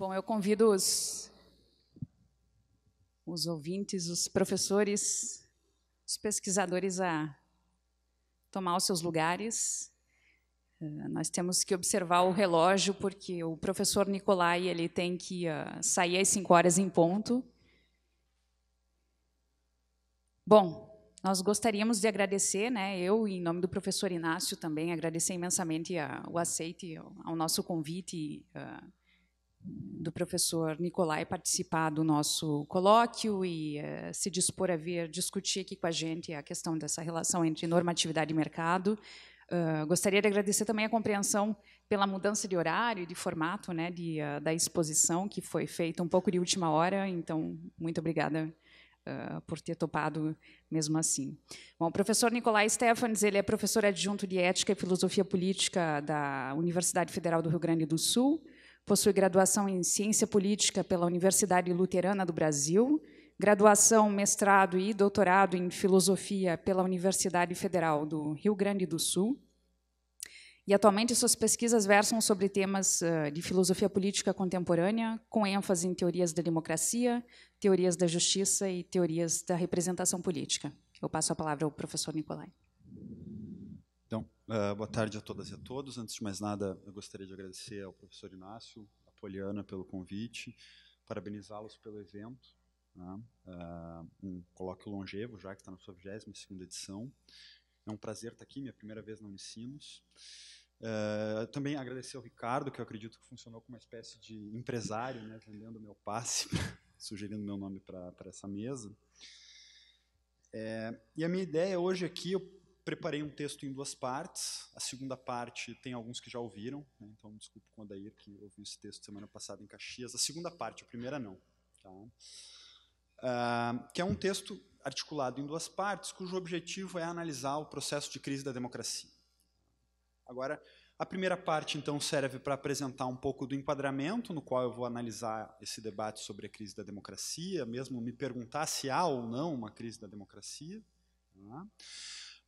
Bom, eu convido os, os ouvintes, os professores, os pesquisadores a tomar os seus lugares. Eh, nós temos que observar o relógio, porque o professor Nicolai ele tem que eh, sair às 5 horas em ponto. Bom, nós gostaríamos de agradecer, né, eu, em nome do professor Inácio também, agradecer imensamente a, eh, o aceite ao, nosso convite do professor Nicolai participar do nosso colóquio e eh, se dispor a vir discutir aqui com a gente a questão dessa relação entre normatividade e mercado. Uh, gostaria de agradecer também a compreensão pela mudança de horário e de formato né, de, uh, da exposição, que foi feita um pouco de última hora, então, muito obrigada Uh, por ter topado mesmo assim. Bom, o professor Nicolai Stephens ele é professor adjunto de Ética e Filosofia Política da Universidade Federal do Rio Grande do Sul, possui graduação em Ciência Política pela Universidade Luterana do Brasil, graduação, mestrado e doutorado em Filosofia pela Universidade Federal do Rio Grande do Sul. E atualmente suas pesquisas versam sobre temas de filosofia política contemporânea, com ênfase em teorias da democracia, teorias da justiça e teorias da representação política. Eu passo a palavra ao professor Nicolai. Uh, boa tarde a todas e a todos. Antes de mais nada, eu gostaria de agradecer ao professor Inácio, à Poliana pelo convite, parabenizá-los pelo evento, né? uh, um colóquio longevo, já que está na sua 22ª edição. É um prazer estar aqui, minha primeira vez na Unicinos. Uh, também agradecer ao Ricardo, que eu acredito que funcionou como uma espécie de empresário, né, vendendo meu passe, sugerindo meu nome para essa mesa. É, e a minha ideia hoje aqui, eu preparei um texto em duas partes. A segunda parte tem alguns que já ouviram, né? então desculpe com o Adair que ouviu esse texto semana passada em Caxias. A segunda parte, a primeira não. Tá? Uh, que é um texto articulado em duas partes, cujo objetivo é analisar o processo de crise da democracia. Agora, a primeira parte, então, serve para apresentar um pouco do enquadramento, no qual eu vou analisar esse debate sobre a crise da democracia, mesmo me perguntar se há ou não uma crise da democracia. Tá?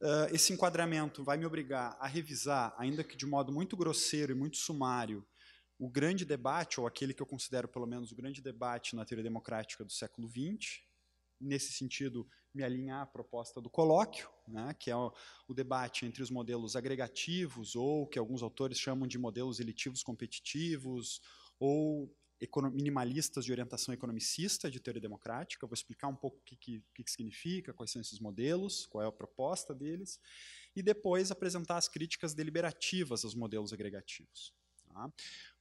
uh, esse enquadramento vai me obrigar a revisar, ainda que de modo muito grosseiro e muito sumário, o grande debate, ou aquele que eu considero pelo menos o grande debate na teoria democrática do século XX, nesse sentido, me alinhar à proposta do colóquio, né, que é o, o, debate entre os modelos agregativos, ou que alguns autores chamam de modelos elitivos competitivos, ou minimalistas de orientação economicista de teoria democrática. vou explicar um pouco o que, que, que significa, quais são esses modelos, qual é a proposta deles, e depois apresentar as críticas deliberativas aos modelos agregativos. Tá?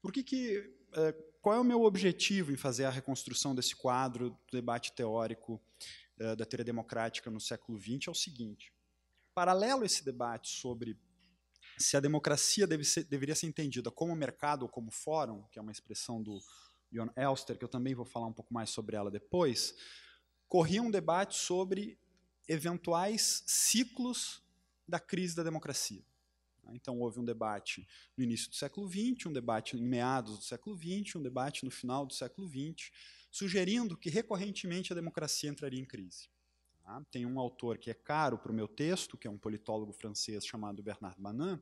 Por que, que eh, qual é o meu objetivo em fazer a reconstrução desse quadro do debate teórico eh, da teoria democrática no século XX? É o seguinte: paralelo a esse debate sobre se a democracia deve ser, deveria ser entendida como mercado ou como fórum, que é uma expressão do John Elster, que eu também vou falar um pouco mais sobre ela depois, corria um debate sobre eventuais ciclos da crise da democracia. Então, houve um debate no início do século XX, um debate em meados do século XX, um debate no final do século XX, sugerindo que recorrentemente a democracia entraria em crise. Tá? Tem um autor que é caro para o meu texto, que é um politólogo francês chamado Bernard Manin,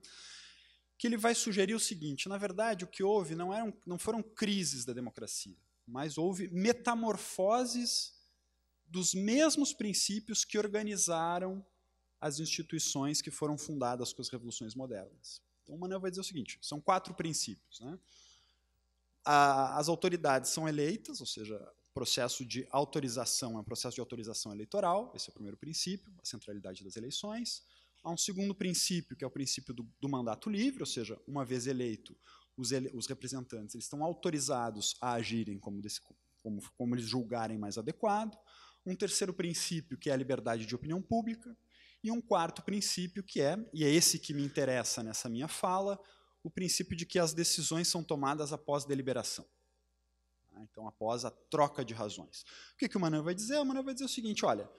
que ele vai sugerir o seguinte: na verdade, o que houve não, eram, não foram crises da democracia, mas houve metamorfoses dos mesmos princípios que organizaram as instituições que foram fundadas com as revoluções modernas. Então, o Manuel vai dizer o seguinte: são quatro princípios. Né? A, as autoridades são eleitas, ou seja, o processo de autorização é um processo de autorização eleitoral, esse é o primeiro princípio, a centralidade das eleições. Há um segundo princípio, que é o princípio do, do mandato livre, ou seja, uma vez eleito, os, ele, os representantes eles estão autorizados a agirem como, desse, como, como eles julgarem mais adequado. Um terceiro princípio, que é a liberdade de opinião pública. E um quarto princípio, que é, e é esse que me interessa nessa minha fala, o princípio de que as decisões são tomadas após deliberação. Tá? Então, após a troca de razões. O que, que o Manan vai dizer? O Manan vai dizer o seguinte: olha,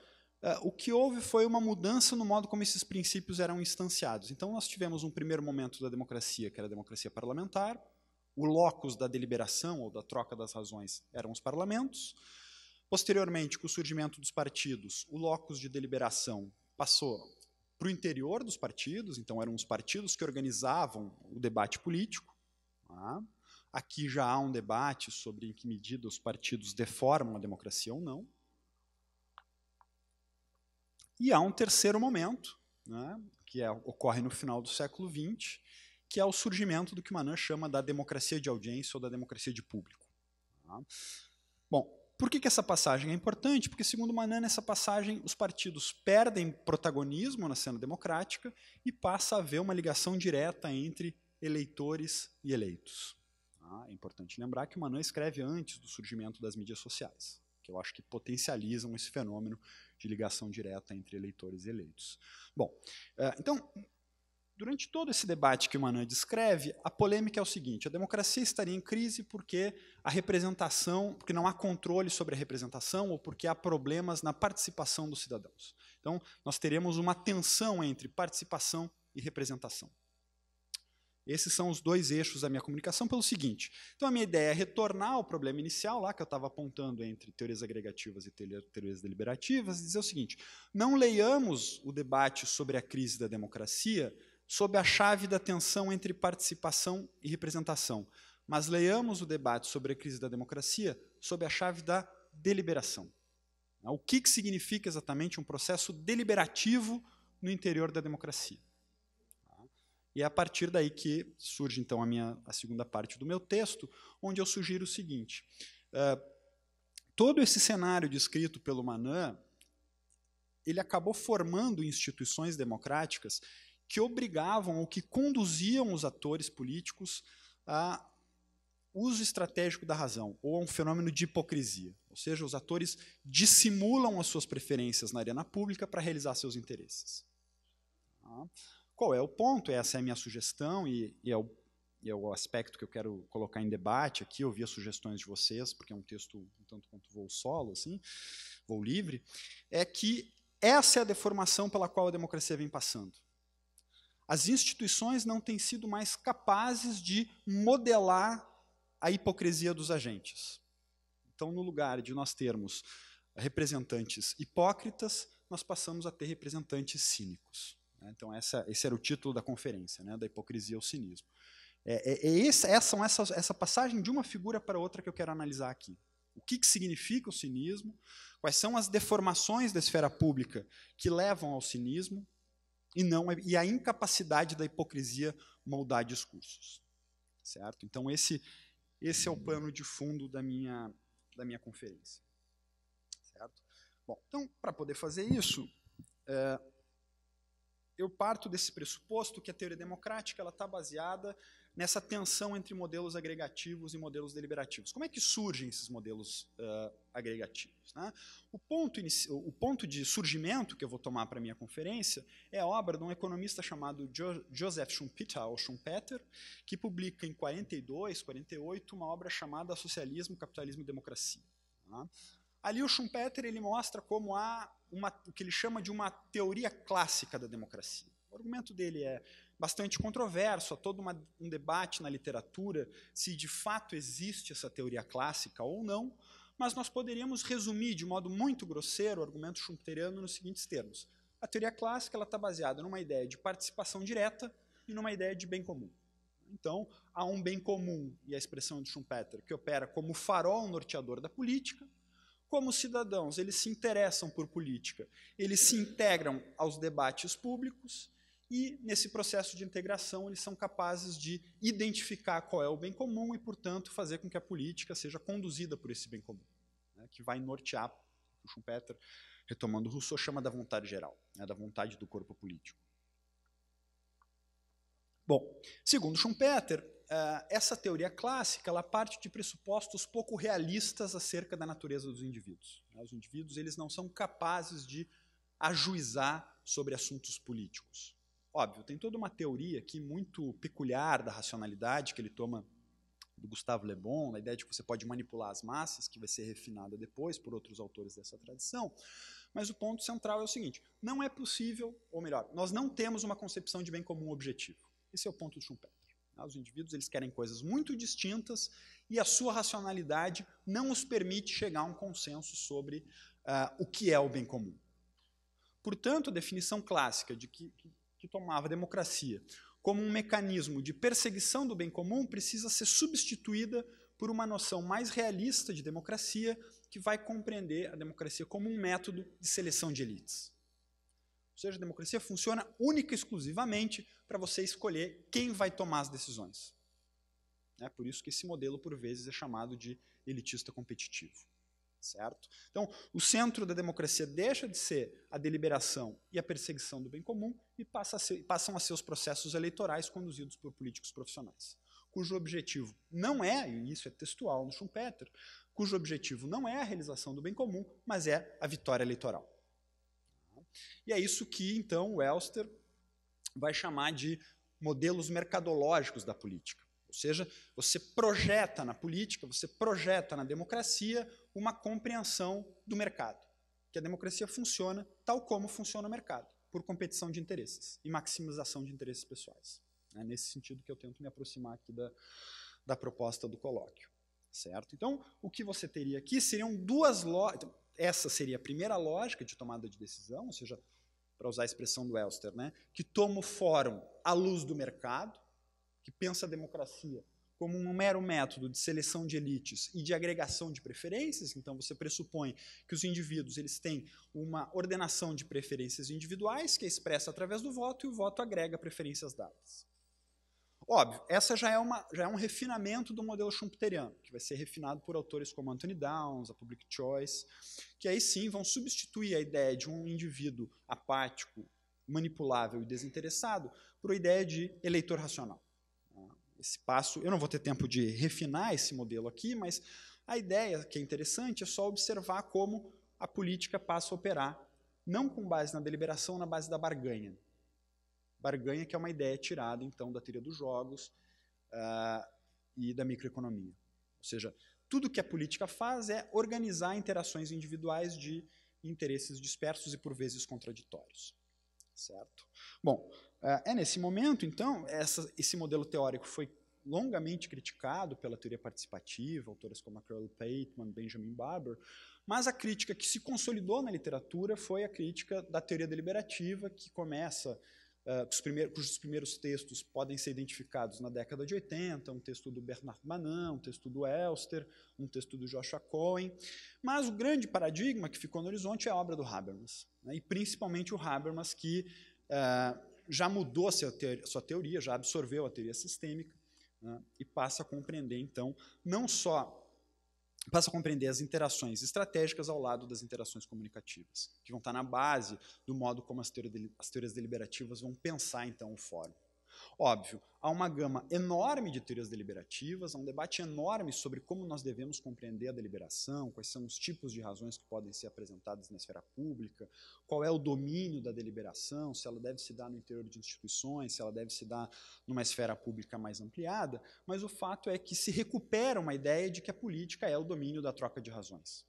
eh, o que houve foi uma mudança no modo como esses princípios eram instanciados. Então, nós tivemos um primeiro momento da democracia, que era a democracia parlamentar, o locus da deliberação ou da troca das razões eram os parlamentos. Posteriormente, com o surgimento dos partidos, o locus de deliberação passou para o interior dos partidos, então eram os partidos que organizavam o debate político. Tá? Aqui já há um debate sobre em que medida os partidos deformam a democracia ou não. E há um terceiro momento, né, que é, ocorre no final do século XX, que é o surgimento do que Manan chama da democracia de audiência ou da democracia de público. Tá? Bom, por que, que, essa passagem é importante? Porque, segundo Manan, nessa passagem, os partidos perdem protagonismo na cena democrática e passa a haver uma ligação direta entre eleitores e eleitos. Tá? é importante lembrar que Manan escreve antes do surgimento das mídias sociais que eu acho que potencializam esse fenômeno de ligação direta entre eleitores e eleitos. Bom, eh, então, durante todo esse debate que o Manan descreve, a polêmica é o seguinte: a democracia estaria em crise porque a representação, porque não há controle sobre a representação ou porque há problemas na participação dos cidadãos. Então, nós teremos uma tensão entre participação e representação. Esses são os dois eixos da minha comunicação, pelo seguinte. Então, a minha ideia é retornar ao problema inicial, lá que eu estava apontando entre teorias agregativas e teorias deliberativas, e dizer o seguinte: não leiamos o debate sobre a crise da democracia sob a chave da tensão entre participação e representação, mas leiamos o debate sobre a crise da democracia sob a chave da deliberação. O que, que significa exatamente um processo deliberativo no interior da democracia? E é a partir daí que surge, então, a, minha, a segunda parte do meu texto, onde eu sugiro o seguinte. Uh, todo esse cenário descrito pelo Manan, ele acabou formando instituições democráticas que obrigavam ou que conduziam os atores políticos a uso estratégico da razão, ou a um fenômeno de hipocrisia. Ou seja, os atores dissimulam as suas preferências na arena pública para realizar seus interesses. Tá? Qual é o ponto? Essa é a minha sugestão e, e é, o, e é o aspecto que eu quero colocar em debate aqui, ouvir as sugestões de vocês, porque é um texto um tanto quanto voo solo, assim, voo livre, é que essa é a deformação pela qual a democracia vem passando. As instituições não têm sido mais capazes de modelar a hipocrisia dos agentes. Então, no lugar de nós termos representantes hipócritas, nós passamos a ter representantes cínicos. Né? Então, essa, esse era o título da conferência, né, da hipocrisia ao cinismo. É, é, é essa, essa, essa passagem de uma figura para outra que eu quero analisar aqui. O que, que significa o cinismo? Quais são as deformações da esfera pública que levam ao cinismo e não e a incapacidade da hipocrisia moldar discursos, certo? Então esse esse é o plano de fundo da minha da minha conferência, certo? Bom, então para poder fazer isso é, eu parto desse pressuposto que a teoria democrática está baseada nessa tensão entre modelos agregativos e modelos deliberativos. Como é que surgem esses modelos uh, agregativos? Né? O, ponto o ponto de surgimento que eu vou tomar para a minha conferência é a obra de um economista chamado jo Joseph Schumpeter, ou Schumpeter, que publica em 42, 48, uma obra chamada Socialismo, Capitalismo e Democracia. Né? Ali o Schumpeter ele mostra como há uma, o que ele chama de uma teoria clássica da democracia. O argumento dele é bastante controverso, há todo uma, um debate na literatura se de fato existe essa teoria clássica ou não, mas nós poderíamos resumir de modo muito grosseiro o argumento schumpeteriano nos seguintes termos. A teoria clássica está baseada numa ideia de participação direta e numa ideia de bem comum. Então, há um bem comum, e a expressão de Schumpeter, que opera como farol norteador da política, como cidadãos, eles se interessam por política, eles se integram aos debates públicos e, nesse processo de integração, eles são capazes de identificar qual é o bem comum e, portanto, fazer com que a política seja conduzida por esse bem comum, né, que vai nortear, o Schumpeter, retomando o Rousseau, chama da vontade geral, né, da vontade do corpo político. Bom, segundo Schumpeter, ah, essa teoria clássica ela parte de pressupostos pouco realistas acerca da natureza dos indivíduos. Né? Os indivíduos eles não são capazes de ajuizar sobre assuntos políticos. Óbvio, tem toda uma teoria aqui muito peculiar da racionalidade que ele toma do Gustavo Le Bon, da ideia de que você pode manipular as massas, que vai ser refinada depois por outros autores dessa tradição. Mas o ponto central é o seguinte: não é possível, ou melhor, nós não temos uma concepção de bem comum objetivo. Esse é o ponto de Schumpeter. Né? Os indivíduos eles querem coisas muito distintas e a sua racionalidade não os permite chegar a um consenso sobre uh, o que é o bem comum. Portanto, a definição clássica de que, que, que tomava a democracia como um mecanismo de perseguição do bem comum precisa ser substituída por uma noção mais realista de democracia que vai compreender a democracia como um método de seleção de elites. Ou seja, a democracia funciona única e exclusivamente para você escolher quem vai tomar as decisões. É por isso que esse modelo, por vezes, é chamado de elitista competitivo. Certo? Então, o centro da democracia deixa de ser a deliberação e a perseguição do bem comum e passa a ser, passam a ser os processos eleitorais conduzidos por políticos profissionais, cujo objetivo não é, e isso é textual no Schumpeter, cujo objetivo não é a realização do bem comum, mas é a vitória eleitoral. E é isso que, então, o Elster vai chamar de modelos mercadológicos da política. Ou seja, você projeta na política, você projeta na democracia uma compreensão do mercado, que a democracia funciona tal como funciona o mercado, por competição de interesses e maximização de interesses pessoais. É nesse sentido que eu tento me aproximar aqui da, da proposta do colóquio. Certo? Então, o que você teria aqui seriam duas lógicas essa seria a primeira lógica de tomada de decisão, ou seja, para usar a expressão do Elster, né, que toma o fórum à luz do mercado, que pensa a democracia como um mero método de seleção de elites e de agregação de preferências, então você pressupõe que os indivíduos eles têm uma ordenação de preferências individuais que é expressa através do voto e o voto agrega preferências dadas. Óbvio, essa já é, uma, já é um refinamento do modelo schumpeteriano, que vai ser refinado por autores como Anthony Downs, a Public Choice, que aí sim vão substituir a ideia de um indivíduo apático, manipulável e desinteressado por a ideia de eleitor racional. Esse passo, eu não vou ter tempo de refinar esse modelo aqui, mas a ideia que é interessante é só observar como a política passa a operar, não com base na deliberação, na base da barganha barganha, que é uma ideia tirada, então, da teoria dos jogos uh, e da microeconomia. Ou seja, tudo que a política faz é organizar interações individuais de interesses dispersos e, por vezes, contraditórios. Certo? Bom, uh, é nesse momento, então, essa, esse modelo teórico foi longamente criticado pela teoria participativa, autores como a Carol Pateman, Benjamin Barber, mas a crítica que se consolidou na literatura foi a crítica da teoria deliberativa, que começa uh, ah, cujos, primeiros, cujos primeiros textos podem ser identificados na década de 80, um texto do Bernard Manin, um texto do Elster, um texto do Joshua Cohen. Mas o grande paradigma que ficou no horizonte é a obra do Habermas, né, e principalmente o Habermas que uh, já mudou a sua teoria, já absorveu a teoria sistêmica, né, e passa a compreender, então, não só passa a compreender as interações estratégicas ao lado das interações comunicativas, que vão estar na base do modo como as teorias deliberativas vão pensar, então, o fórum. Óbvio, há uma gama enorme de teorias deliberativas, há um debate enorme sobre como nós devemos compreender a deliberação, quais são os tipos de razões que podem ser apresentadas na esfera pública, qual é o domínio da deliberação, se ela deve se dar no interior de instituições, se ela deve se dar numa esfera pública mais ampliada, mas o fato é que se recupera uma ideia de que a política é o domínio da troca de razões.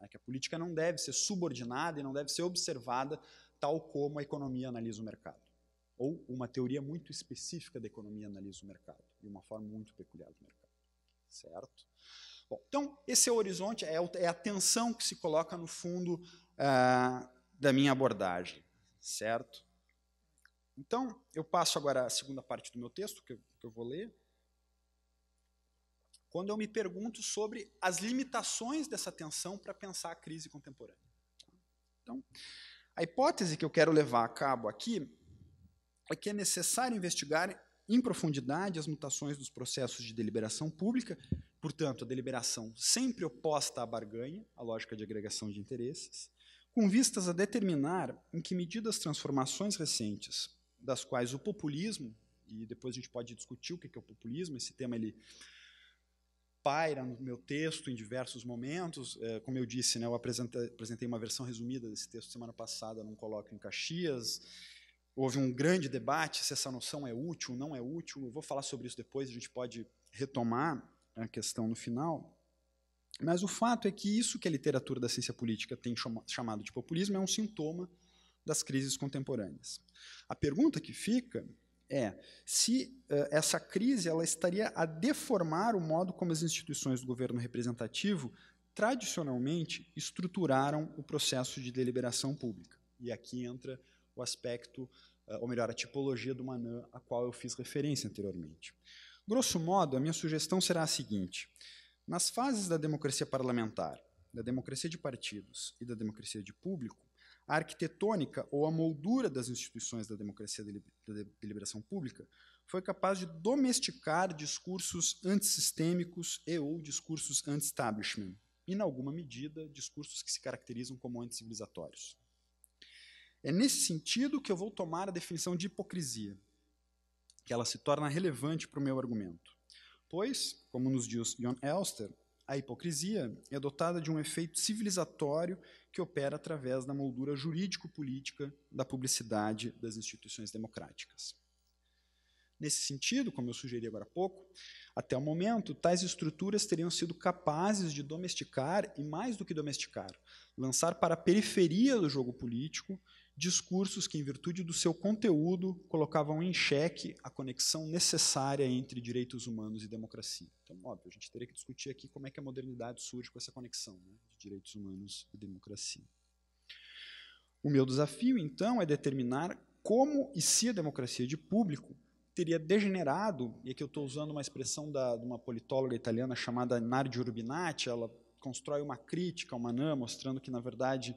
É que a política não deve ser subordinada e não deve ser observada tal como a economia analisa o mercado ou uma teoria muito específica da economia analisa o mercado, de uma forma muito peculiar do mercado. Certo? Bom, então, esse é o horizonte, é, é a tensão que se coloca no fundo ah, da minha abordagem. Certo? Então, eu passo agora à segunda parte do meu texto, que eu, que eu vou ler. Quando eu me pergunto sobre as limitações dessa tensão para pensar a crise contemporânea. Tá? Então, a hipótese que eu quero levar a cabo aqui é que é necessário investigar em profundidade as mutações dos processos de deliberação pública, portanto, a deliberação sempre oposta à barganha, a lógica de agregação de interesses, com vistas a determinar em que medida as transformações recentes, das quais o populismo, e depois a gente pode discutir o que é o populismo, esse tema ele paira no meu texto em diversos momentos. É, como eu disse, né, eu apresentei uma versão resumida desse texto semana passada num colóquio em Caxias. Houve um grande debate se essa noção é útil ou não é útil. Eu vou falar sobre isso depois, a gente pode retomar a questão no final. Mas o fato é que isso que a literatura da ciência política tem chamado de populismo é um sintoma das crises contemporâneas. A pergunta que fica é se uh, essa crise ela estaria a deformar o modo como as instituições do governo representativo tradicionalmente estruturaram o processo de deliberação pública. E aqui entra o aspecto, eh, ou melhor, a tipologia do Manã a qual eu fiz referência anteriormente. Grosso modo, a minha sugestão será a seguinte: nas fases da democracia parlamentar, da democracia de partidos e da democracia de público, a arquitetônica ou a moldura das instituições da democracia da deliberação pública foi capaz de domesticar discursos antissistêmicos e ou discursos anti-establishment, e, em alguma medida, discursos que se caracterizam como anticivilizatórios. É nesse sentido que eu vou tomar a definição de hipocrisia, que ela se torna relevante para o meu argumento. Pois, como nos diz John Elster, a hipocrisia é dotada de um efeito civilizatório que opera através da moldura jurídico-política da publicidade das instituições democráticas. Nesse sentido, como eu sugeri agora há pouco, até o momento, tais estruturas teriam sido capazes de domesticar e, mais do que domesticar, lançar para a periferia do jogo político discursos que, em virtude do seu conteúdo, colocavam em xeque a conexão necessária entre direitos humanos e democracia. Então, óbvio, a gente teria que discutir aqui como é que a modernidade surge com essa conexão né, de direitos humanos e democracia. O meu desafio, então, é determinar como e se a democracia de público teria degenerado, e aqui eu estou usando uma expressão da, de uma politóloga italiana chamada Nardi Urbinati, ela constrói uma crítica, uma NAM, mostrando que, na verdade,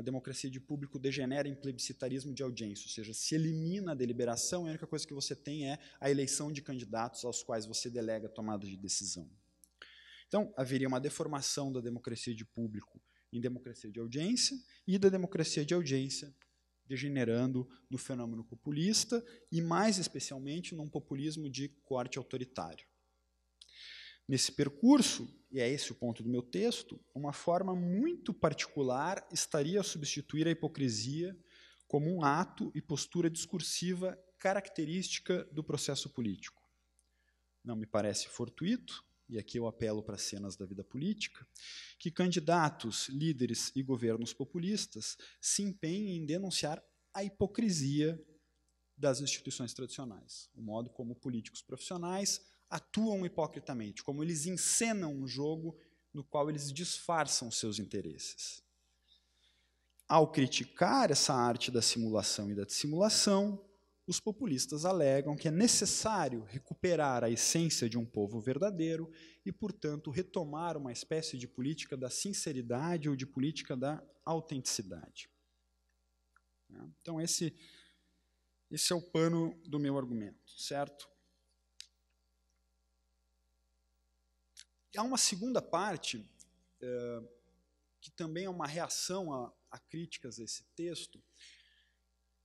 a democracia de público degenera em plebiscitarismo de audiência, ou seja, se elimina a deliberação e a única coisa que você tem é a eleição de candidatos aos quais você delega a tomada de decisão. Então, haveria uma deformação da democracia de público em democracia de audiência e da democracia de audiência degenerando no fenômeno populista e, mais especialmente, num populismo de corte autoritário. Nesse percurso, e é esse o ponto do meu texto, uma forma muito particular estaria a substituir a hipocrisia como um ato e postura discursiva característica do processo político. Não me parece fortuito, e aqui eu apelo para cenas da vida política, que candidatos, líderes e governos populistas se empenhem em denunciar a hipocrisia das instituições tradicionais, o modo como políticos profissionais atuam hipocritamente, como eles encenam um jogo no qual eles disfarçam seus interesses. Ao criticar essa arte da simulação e da dissimulação, os populistas alegam que é necessário recuperar a essência de um povo verdadeiro e, portanto, retomar uma espécie de política da sinceridade ou de política da autenticidade. Então, esse, esse é o pano do meu argumento, certo? há uma segunda parte, é, que também é uma reação a, a críticas a esse texto,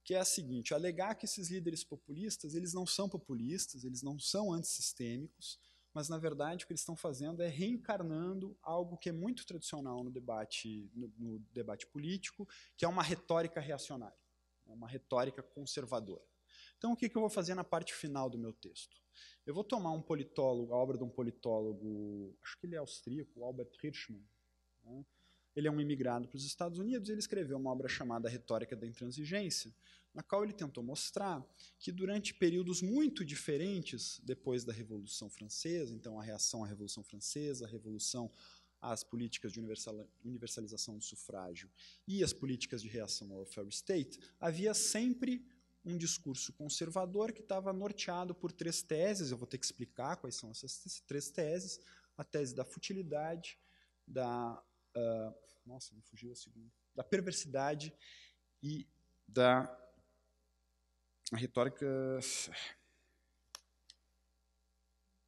que é a seguinte: alegar que esses líderes populistas eles não são populistas, eles não são antissistêmicos, mas na verdade o que eles estão fazendo é reencarnando algo que é muito tradicional no debate, no, no debate político, que é uma retórica reacionária, né, uma retórica conservadora. Então, o que, que eu vou fazer na parte final do meu texto? Eu vou tomar um politólogo, a obra de um politólogo, acho que ele é austríaco, Albert Hirschman. Né? Ele é um imigrado para os Estados Unidos e ele escreveu uma obra chamada Retórica da Intransigência, na qual ele tentou mostrar que durante períodos muito diferentes depois da Revolução Francesa, então a reação à Revolução Francesa, a Revolução às políticas de universalização do sufrágio e as políticas de reação ao welfare state, havia sempre um discurso conservador que estava norteado por três teses, eu vou ter que explicar quais são essas três teses, a tese da futilidade, da... Uh, nossa, me fugiu a segunda. Da perversidade e da a retórica...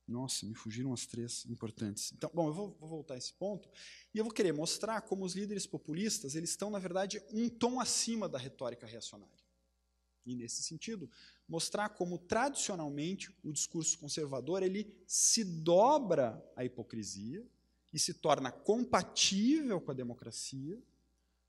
Nossa, me fugiram as três importantes. Então, bom, eu vou, vou, voltar a esse ponto e eu vou querer mostrar como os líderes populistas eles estão, na verdade, um tom acima da retórica reacionária. E nesse sentido, mostrar como tradicionalmente o discurso conservador ele se dobra à hipocrisia e se torna compatível com a democracia,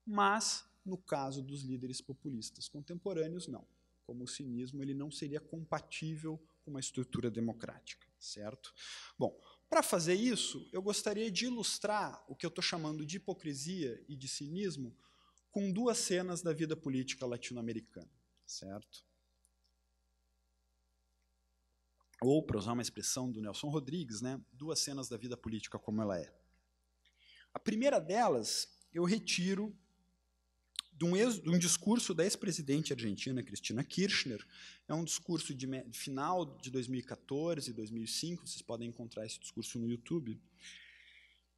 mas no caso dos líderes populistas contemporâneos não. Como o cinismo, ele não seria compatível com uma estrutura democrática, certo? Bom, para fazer isso, eu gostaria de ilustrar o que eu estou chamando de hipocrisia e de cinismo com duas cenas da vida política latino-americana certo? Ou, para usar uma expressão do Nelson Rodrigues, né, duas cenas da vida política como ela é. A primeira delas eu retiro de um, ex, de um discurso da ex-presidente argentina Cristina Kirchner. É um discurso de, de final de 2014, 2005. Vocês podem encontrar esse discurso no YouTube.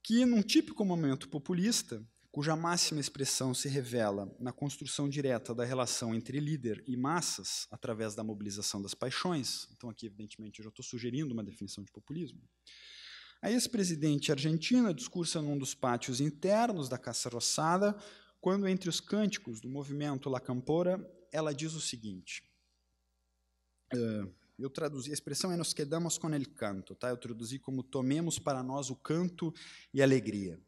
Que, num típico momento populista, cuja máxima expressão se revela na construção direta da relação entre líder e massas através da mobilização das paixões. Então, aqui, evidentemente, eu já estou sugerindo uma definição de populismo. A ex-presidente argentina discursa num dos pátios internos da Casa Roçada, quando, entre os cânticos do movimento La Campora, ela diz o seguinte. Uh, eu traduzi, a expressão é nos quedamos com el canto, tá? eu traduzi como tomemos para nós o canto e a alegria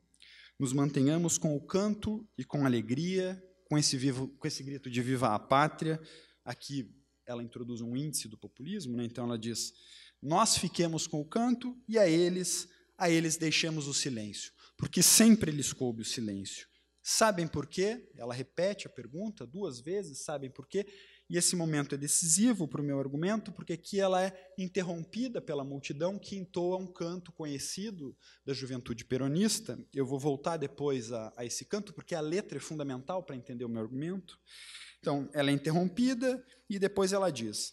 nos mantenhamos com o canto e com alegria, com esse, vivo, com esse grito de viva a pátria. Aqui ela introduz um índice do populismo, né? então ela diz: nós fiquemos com o canto e a eles, a eles deixemos o silêncio, porque sempre lhes coube o silêncio. Sabem por quê? Ela repete a pergunta duas vezes, sabem por quê? E esse momento é decisivo para o meu argumento, porque aqui ela é interrompida pela multidão que entoa um canto conhecido da juventude peronista. Eu vou voltar depois a, a esse canto, porque a letra é fundamental para entender o meu argumento. Então, ela é interrompida e depois ela diz: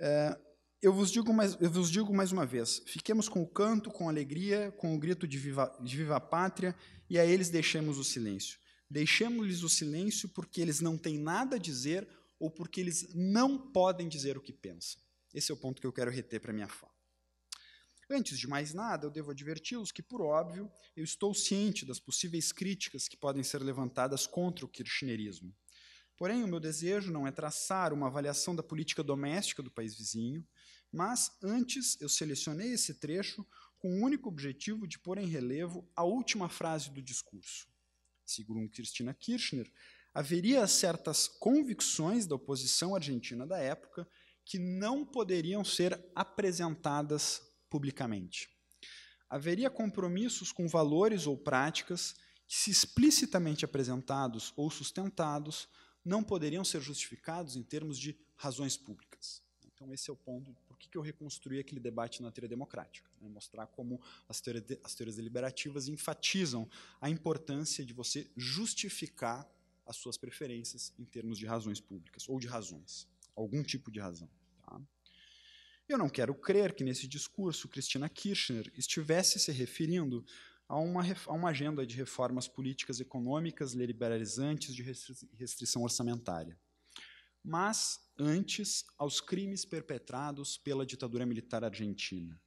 é, eu, vos digo mais, eu vos digo mais uma vez: fiquemos com o canto, com alegria, com o grito de viva, de viva a pátria, e a eles deixemos o silêncio. Deixemos-lhes o silêncio, porque eles não têm nada a dizer ou porque eles não podem dizer o que pensam. Esse é o ponto que eu quero reter para minha fala. Antes de mais nada, eu devo adverti-los que, por óbvio, eu estou ciente das possíveis críticas que podem ser levantadas contra o kirchnerismo. Porém, o meu desejo não é traçar uma avaliação da política doméstica do país vizinho, mas antes eu selecionei esse trecho com o único objetivo de pôr em relevo a última frase do discurso. Segundo Cristina Kirchner, haveria certas convicções da oposição argentina da época que não poderiam ser apresentadas publicamente. Haveria compromissos com valores ou práticas que, se explicitamente apresentados ou sustentados, não poderiam ser justificados em termos de razões públicas. Então, esse é o ponto por que eu reconstruí aquele debate na teoria democrática. Né? Mostrar como as teorias, as teorias deliberativas enfatizam a importância de você justificar as suas preferências em termos de razões públicas ou de razões, algum tipo de razão. Tá? Eu não quero crer que nesse discurso Cristina Kirchner estivesse se referindo a uma, a uma agenda de reformas políticas econômicas liberalizantes de restrição orçamentária, mas antes aos crimes perpetrados pela ditadura militar argentina.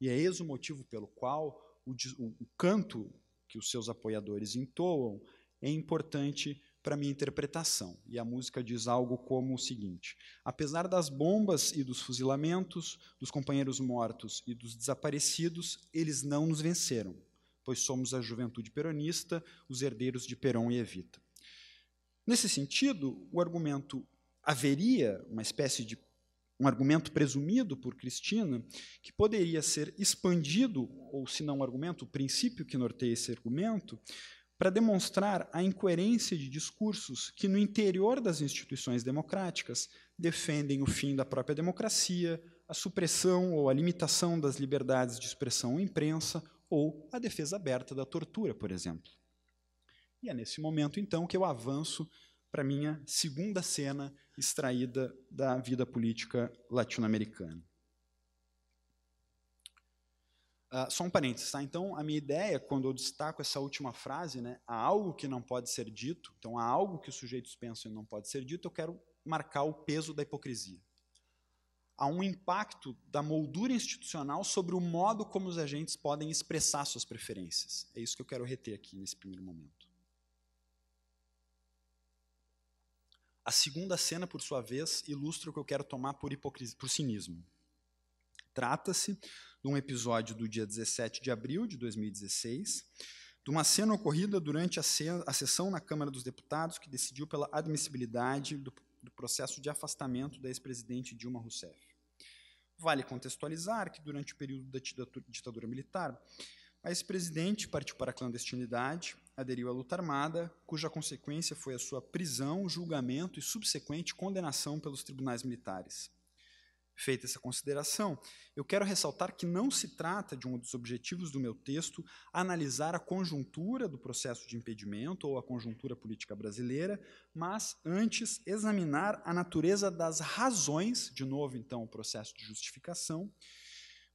E é esse o motivo pelo qual o, o, o canto que os seus apoiadores entoam é importante para minha interpretação. E a música diz algo como o seguinte: Apesar das bombas e dos fuzilamentos, dos companheiros mortos e dos desaparecidos, eles não nos venceram, pois somos a juventude peronista, os herdeiros de Perón e Evita. Nesse sentido, o argumento haveria uma espécie de um argumento presumido por Cristina, que poderia ser expandido, ou se não um argumento, o princípio que norteia esse argumento, para demonstrar a incoerência de discursos que, no interior das instituições democráticas, defendem o fim da própria democracia, a supressão ou a limitação das liberdades de expressão ou imprensa, ou a defesa aberta da tortura, por exemplo. E é nesse momento, então, que eu avanço para minha segunda cena extraída da vida política latino-americana. Uh, só um parênteses, tá? Então, a minha ideia, quando eu destaco essa última frase, né, há algo que não pode ser dito, então há algo que os sujeitos pensam e não pode ser dito, eu quero marcar o peso da hipocrisia. Há um impacto da moldura institucional sobre o modo como os agentes podem expressar suas preferências. É isso que eu quero reter aqui nesse primeiro momento. A segunda cena, por sua vez, ilustra o que eu quero tomar por, hipocrisia, por cinismo. Trata-se de um episódio do dia 17 de abril de 2016, de uma cena ocorrida durante a, a sessão na Câmara dos Deputados que decidiu pela admissibilidade do, do processo de afastamento da ex-presidente Dilma Rousseff. Vale contextualizar que, durante o período da ditadura militar, a ex-presidente partiu para a clandestinidade, aderiu à luta armada, cuja consequência foi a sua prisão, julgamento e subsequente condenação pelos tribunais militares feita essa consideração, eu quero ressaltar que não se trata de um dos objetivos do meu texto analisar a conjuntura do processo de impedimento ou a conjuntura política brasileira, mas antes examinar a natureza das razões, de novo então o processo de justificação,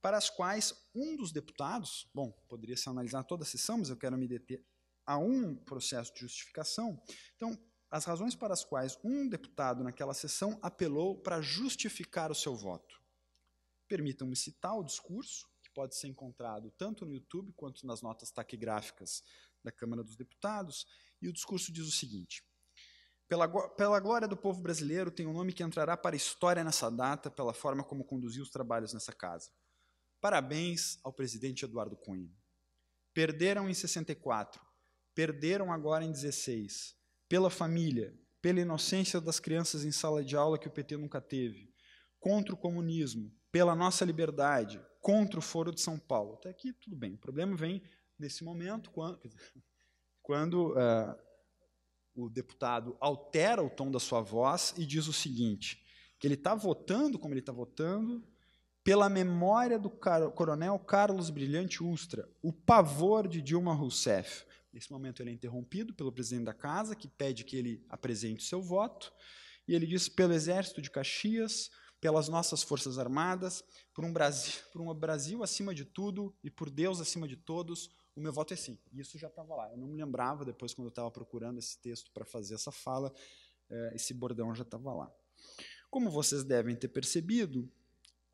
para as quais um dos deputados, bom, poderia se analisar toda a sessão, mas eu quero me deter a um processo de justificação. Então, as razões para as quais um deputado naquela sessão apelou para justificar o seu voto. Permitam-me citar o discurso, que pode ser encontrado tanto no YouTube quanto nas notas taquigráficas da Câmara dos Deputados, e o discurso diz o seguinte: pela, pela glória do povo brasileiro, tem um nome que entrará para a história nessa data pela forma como conduziu os trabalhos nessa casa. Parabéns ao presidente Eduardo Cunha. Perderam em 64, perderam agora em 16 pela família, pela inocência das crianças em sala de aula que o PT nunca teve, contra o comunismo, pela nossa liberdade, contra o Foro de São Paulo. Até aqui, tudo bem. O problema vem nesse momento, quando, quando uh, o deputado altera o tom da sua voz e diz o seguinte, que ele está votando como ele está votando, pela memória do coronel Carlos Brilhante Ustra, o pavor de Dilma Rousseff, Nesse momento, ele é interrompido pelo presidente da casa, que pede que ele apresente o seu voto. E ele diz: pelo exército de Caxias, pelas nossas forças armadas, por um Brasil, por um Brasil acima de tudo e por Deus acima de todos, o meu voto é sim. E isso já estava lá. Eu não me lembrava depois quando eu estava procurando esse texto para fazer essa fala, eh, esse bordão já estava lá. Como vocês devem ter percebido,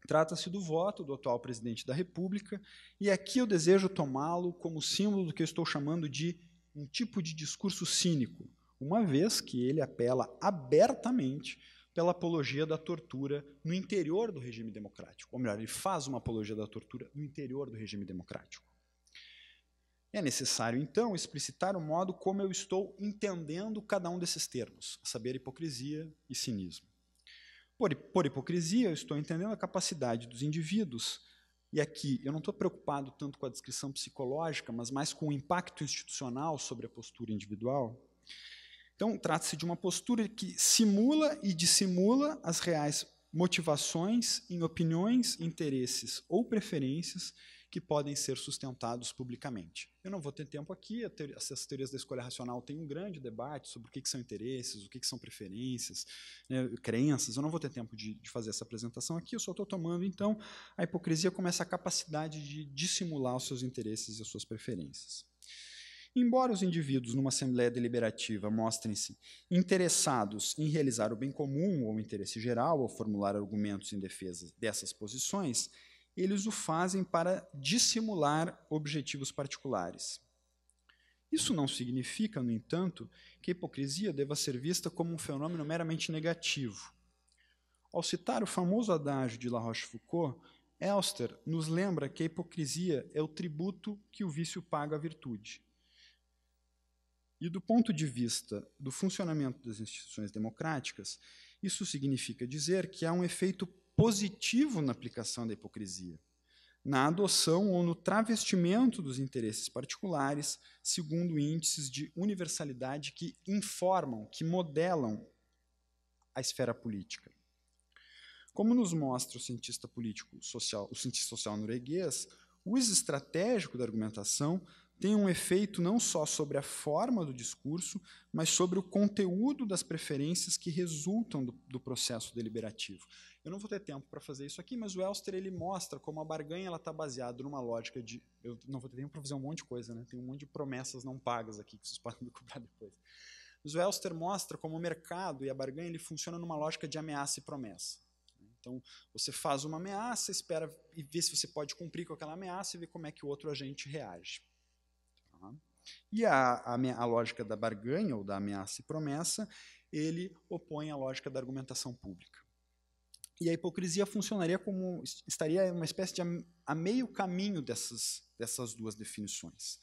Trata-se do voto do atual presidente da República, e aqui eu desejo tomá-lo como símbolo do que eu estou chamando de um tipo de discurso cínico, uma vez que ele apela abertamente pela apologia da tortura no interior do regime democrático. Ou melhor, ele faz uma apologia da tortura no interior do regime democrático. É necessário, então, explicitar o modo como eu estou entendendo cada um desses termos, a saber, hipocrisia e cinismo. Por, por hipocrisia, eu estou entendendo a capacidade dos indivíduos, e aqui eu não estou preocupado tanto com a descrição psicológica, mas mais com o impacto institucional sobre a postura individual. Então, trata-se de uma postura que simula e dissimula as reais motivações em opiniões, interesses ou preferências que podem ser sustentados publicamente. Eu não vou ter tempo aqui, Essas teorias da escolha racional têm um grande debate sobre o que, são interesses, o que, são preferências, né, crenças. Eu não vou ter tempo de, de fazer essa apresentação aqui, eu só estou tomando, então, a hipocrisia como essa capacidade de dissimular os seus interesses e as suas preferências. Embora os indivíduos numa assembleia deliberativa mostrem-se interessados em realizar o bem comum ou o interesse geral ou formular argumentos em defesa dessas posições, eles o fazem para dissimular objetivos particulares. Isso não significa, no entanto, que a hipocrisia deva ser vista como um fenômeno meramente negativo. Ao citar o famoso adágio de La Rochefoucauld, Elster nos lembra que a hipocrisia é o tributo que o vício paga à virtude. E do ponto de vista do funcionamento das instituições democráticas, isso significa dizer que há um efeito positivo na aplicação da hipocrisia, na adoção ou no travestimento dos interesses particulares, segundo índices de universalidade que informam, que modelam a esfera política. Como nos mostra o cientista político social, o cientista social norueguês, o uso estratégico da argumentação tem um efeito não só sobre a forma do discurso, mas sobre o conteúdo das preferências que resultam do, do processo deliberativo. Eu não vou ter tempo para fazer isso aqui, mas o Elster ele mostra como a barganha está baseada numa lógica de... Eu não vou ter tempo para fazer um monte de coisa, né? tem um monte de promessas não pagas aqui que vocês podem me cobrar depois. Mas o Elster mostra como o mercado e a barganha ele funcionam numa lógica de ameaça e promessa. Então, você faz uma ameaça, espera e vê se você pode cumprir com aquela ameaça e vê como é que o outro agente reage. E a, a, a, lógica da barganha, ou da ameaça e promessa, ele opõe à lógica da argumentação pública. E a hipocrisia funcionaria como estaria uma espécie de a meio caminho dessas, dessas duas definições.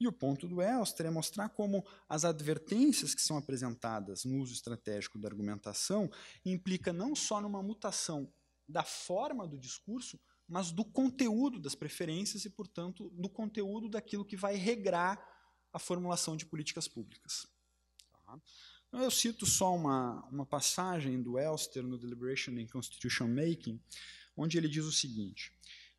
E o ponto do Elster é mostrar como as advertências que são apresentadas no uso estratégico da argumentação implica não só numa mutação da forma do discurso, mas do conteúdo das preferências e, portanto, do conteúdo daquilo que vai regrar a formulação de políticas públicas. Tá? Eu cito só uma, uma passagem do Elster no Deliberation and Constitution Making, onde ele diz o seguinte: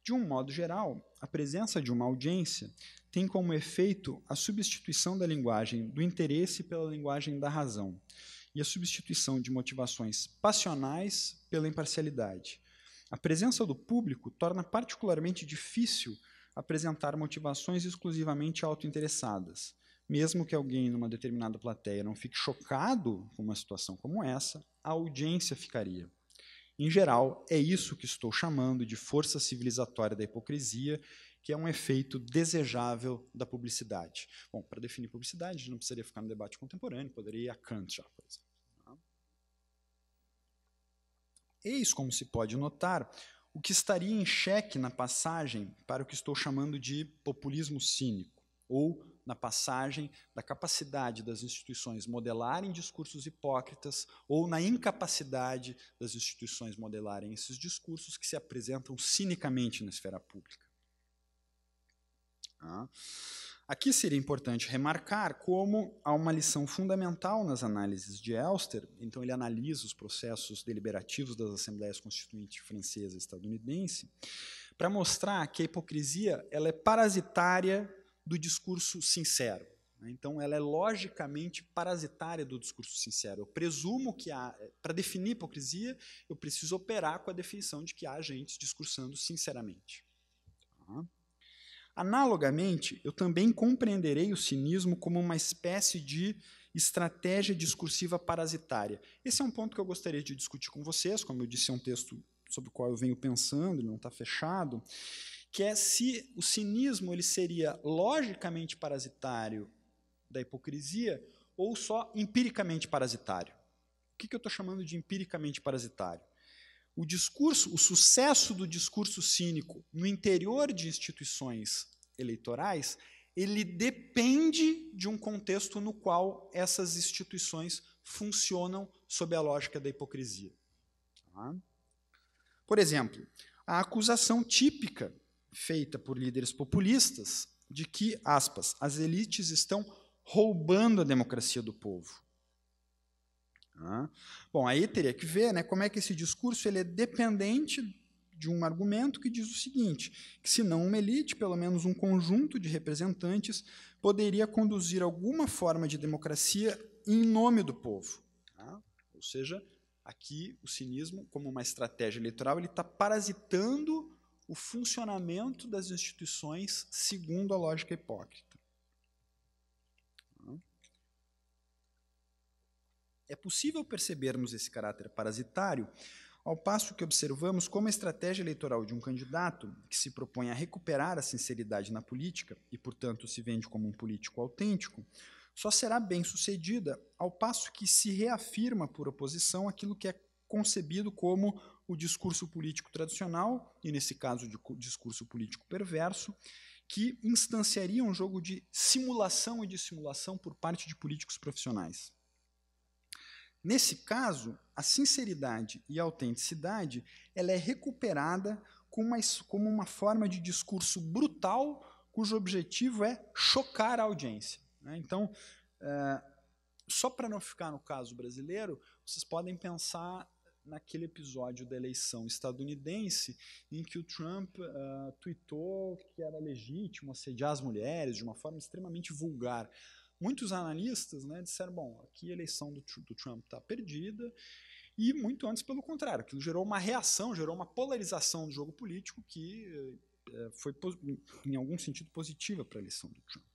De um modo geral, a presença de uma audiência tem como efeito a substituição da linguagem do interesse pela linguagem da razão e a substituição de motivações passionais pela imparcialidade. A presença do público torna particularmente difícil apresentar motivações exclusivamente autointeressadas. interessadas mesmo que alguém numa determinada plateia não fique chocado com uma situação como essa, a audiência ficaria. Em geral, é isso que estou chamando de força civilizatória da hipocrisia, que é um efeito desejável da publicidade. Bom, para definir publicidade, a gente não precisaria ficar no debate contemporâneo, poderia ir a Kant já, por exemplo. Eis como se pode notar o que estaria em xeque na passagem para o que estou chamando de populismo cínico, ou na passagem da capacidade das instituições modelarem discursos hipócritas ou na incapacidade das instituições modelarem esses discursos que se apresentam cinicamente na esfera pública. Tá? Aqui seria importante remarcar como há uma lição fundamental nas análises de Elster, então ele analisa os processos deliberativos das assembleias constituintes francesa e estadunidense, para mostrar que a hipocrisia ela é parasitária do discurso sincero. Né? Então, ela é logicamente parasitária do discurso sincero. Eu presumo que, eh, para definir hipocrisia, eu preciso operar com a definição de que há gente discursando sinceramente. Tá? Analogamente, eu também compreenderei o cinismo como uma espécie de estratégia discursiva parasitária. Esse é um ponto que eu gostaria de discutir com vocês. Como eu disse, é um texto sobre o qual eu venho pensando, ele não está fechado que é se o cinismo ele seria logicamente parasitário da hipocrisia ou só empiricamente parasitário. O que, que eu estou chamando de empiricamente parasitário? O discurso, o sucesso do discurso cínico no interior de instituições eleitorais, ele depende de um contexto no qual essas instituições funcionam sob a lógica da hipocrisia. Tá? Por exemplo, a acusação típica feita por líderes populistas de que, aspas, as elites estão roubando a democracia do povo. Ah. Bom, aí teria que ver né, como é que esse discurso ele é dependente de um argumento que diz o seguinte, que se não uma elite, pelo menos um conjunto de representantes poderia conduzir alguma forma de democracia em nome do povo. Ou seja, aqui o cinismo, como uma estratégia eleitoral, ele está parasitando o funcionamento das instituições segundo a lógica hipócrita. É possível percebermos esse caráter parasitário ao passo que observamos como a estratégia eleitoral de um candidato que se propõe a recuperar a sinceridade na política e, portanto, se vende como um político autêntico, só será bem sucedida ao passo que se reafirma por oposição aquilo que é concebido como o discurso político tradicional, e nesse caso de discurso político perverso, que instanciaria um jogo de simulação e dissimulação por parte de políticos profissionais. Nesse caso, a sinceridade e a autenticidade ela é recuperada como uma, forma de discurso brutal cujo objetivo é chocar a audiência. Né? Então, eh, só para não ficar no caso brasileiro, vocês podem pensar naquele episódio da eleição estadunidense em que o Trump uh, tweetou que era legítimo assediar as mulheres de uma forma extremamente vulgar. Muitos analistas né, disseram, bom, aqui a eleição do, do Trump está perdida, e muito antes, pelo contrário, aquilo gerou uma reação, gerou uma polarização do jogo político que eh, eh, foi, em algum sentido, positiva para a eleição do Trump.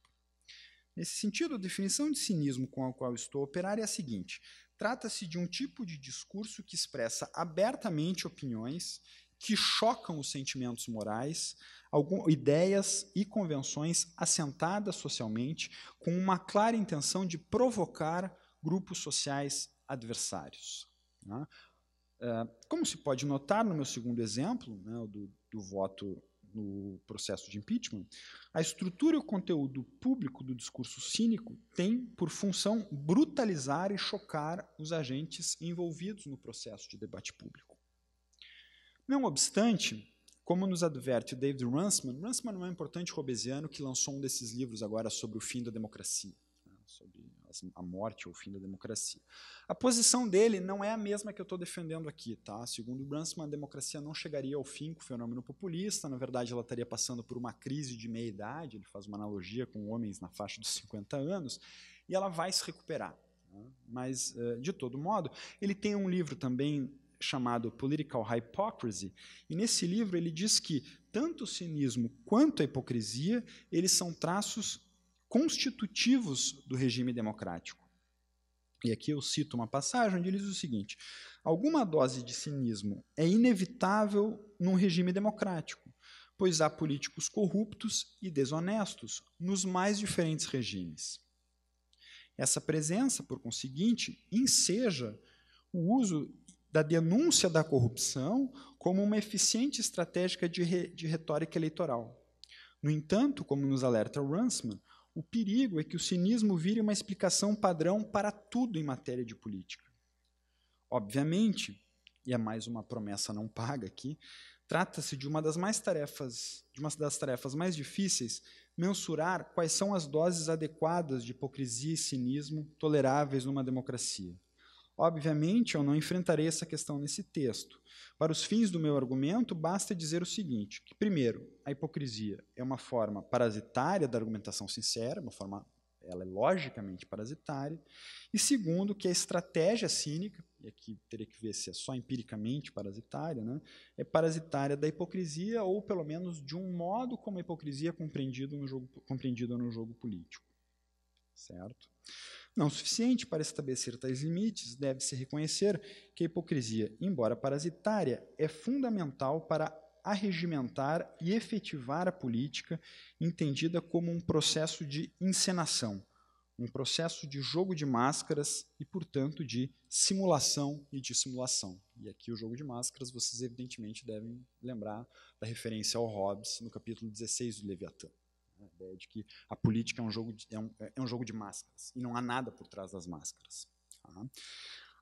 Nesse sentido, a definição de cinismo com a qual estou a operar é a seguinte: Trata-se de um tipo de discurso que expressa abertamente opiniões que chocam os sentimentos morais, algum, ideias e convenções assentadas socialmente, com uma clara intenção de provocar grupos sociais adversários. Né? Eh, como se pode notar no meu segundo exemplo, né, do, do voto no processo de impeachment, a estrutura e o conteúdo público do discurso cínico tem por função brutalizar e chocar os agentes envolvidos no processo de debate público. Não obstante, como nos adverte David Runciman, Runciman é um importante robesiano que lançou um desses livros agora sobre o fim da democracia, né, sobre Assim, a morte ou o fim da democracia. A posição dele não é a mesma que eu estou defendendo aqui. Tá? Segundo Brunsman, a democracia não chegaria ao fim com o fenômeno populista, na verdade, ela estaria passando por uma crise de meia-idade, ele faz uma analogia com homens na faixa dos 50 anos, e ela vai se recuperar. Né? Mas, eh, de todo modo, ele tem um livro também chamado Political Hypocrisy, e nesse livro ele diz que tanto o cinismo quanto a hipocrisia, eles são traços constitutivos do regime democrático. E aqui eu cito uma passagem onde ele diz o seguinte: alguma dose de cinismo é inevitável num regime democrático, pois há políticos corruptos e desonestos nos mais diferentes regimes. Essa presença, por conseguinte, enseja o uso da denúncia da corrupção como uma eficiente estratégia de, re de retórica eleitoral. No entanto, como nos alerta Ransman, o perigo é que o cinismo vire uma explicação padrão para tudo em matéria de política. Obviamente, e é mais uma promessa não paga aqui, trata-se de uma das mais tarefas, de uma das tarefas mais difíceis mensurar quais são as doses adequadas de hipocrisia e cinismo toleráveis numa democracia. Obviamente, eu não enfrentarei essa questão nesse texto. Para os fins do meu argumento, basta dizer o seguinte: que, primeiro, a hipocrisia é uma forma parasitária da argumentação sincera, uma forma ela é logicamente parasitária, e segundo, que a estratégia cínica, e aqui teria que ver se é só empiricamente parasitária, né, é parasitária da hipocrisia, ou pelo menos de um modo como a hipocrisia é compreendida no jogo, compreendida no jogo político. Certo? Não suficiente para estabelecer tais limites, deve-se reconhecer que a hipocrisia, embora parasitária, é fundamental para arregimentar e efetivar a política, entendida como um processo de encenação, um processo de jogo de máscaras e, portanto, de simulação e dissimulação. E aqui o jogo de máscaras, vocês evidentemente devem lembrar da referência ao Hobbes no capítulo 16 do Leviatã. Né? A ideia de que a política é um jogo de, é um, é, é um jogo de máscaras e não há nada por trás das máscaras. Tá?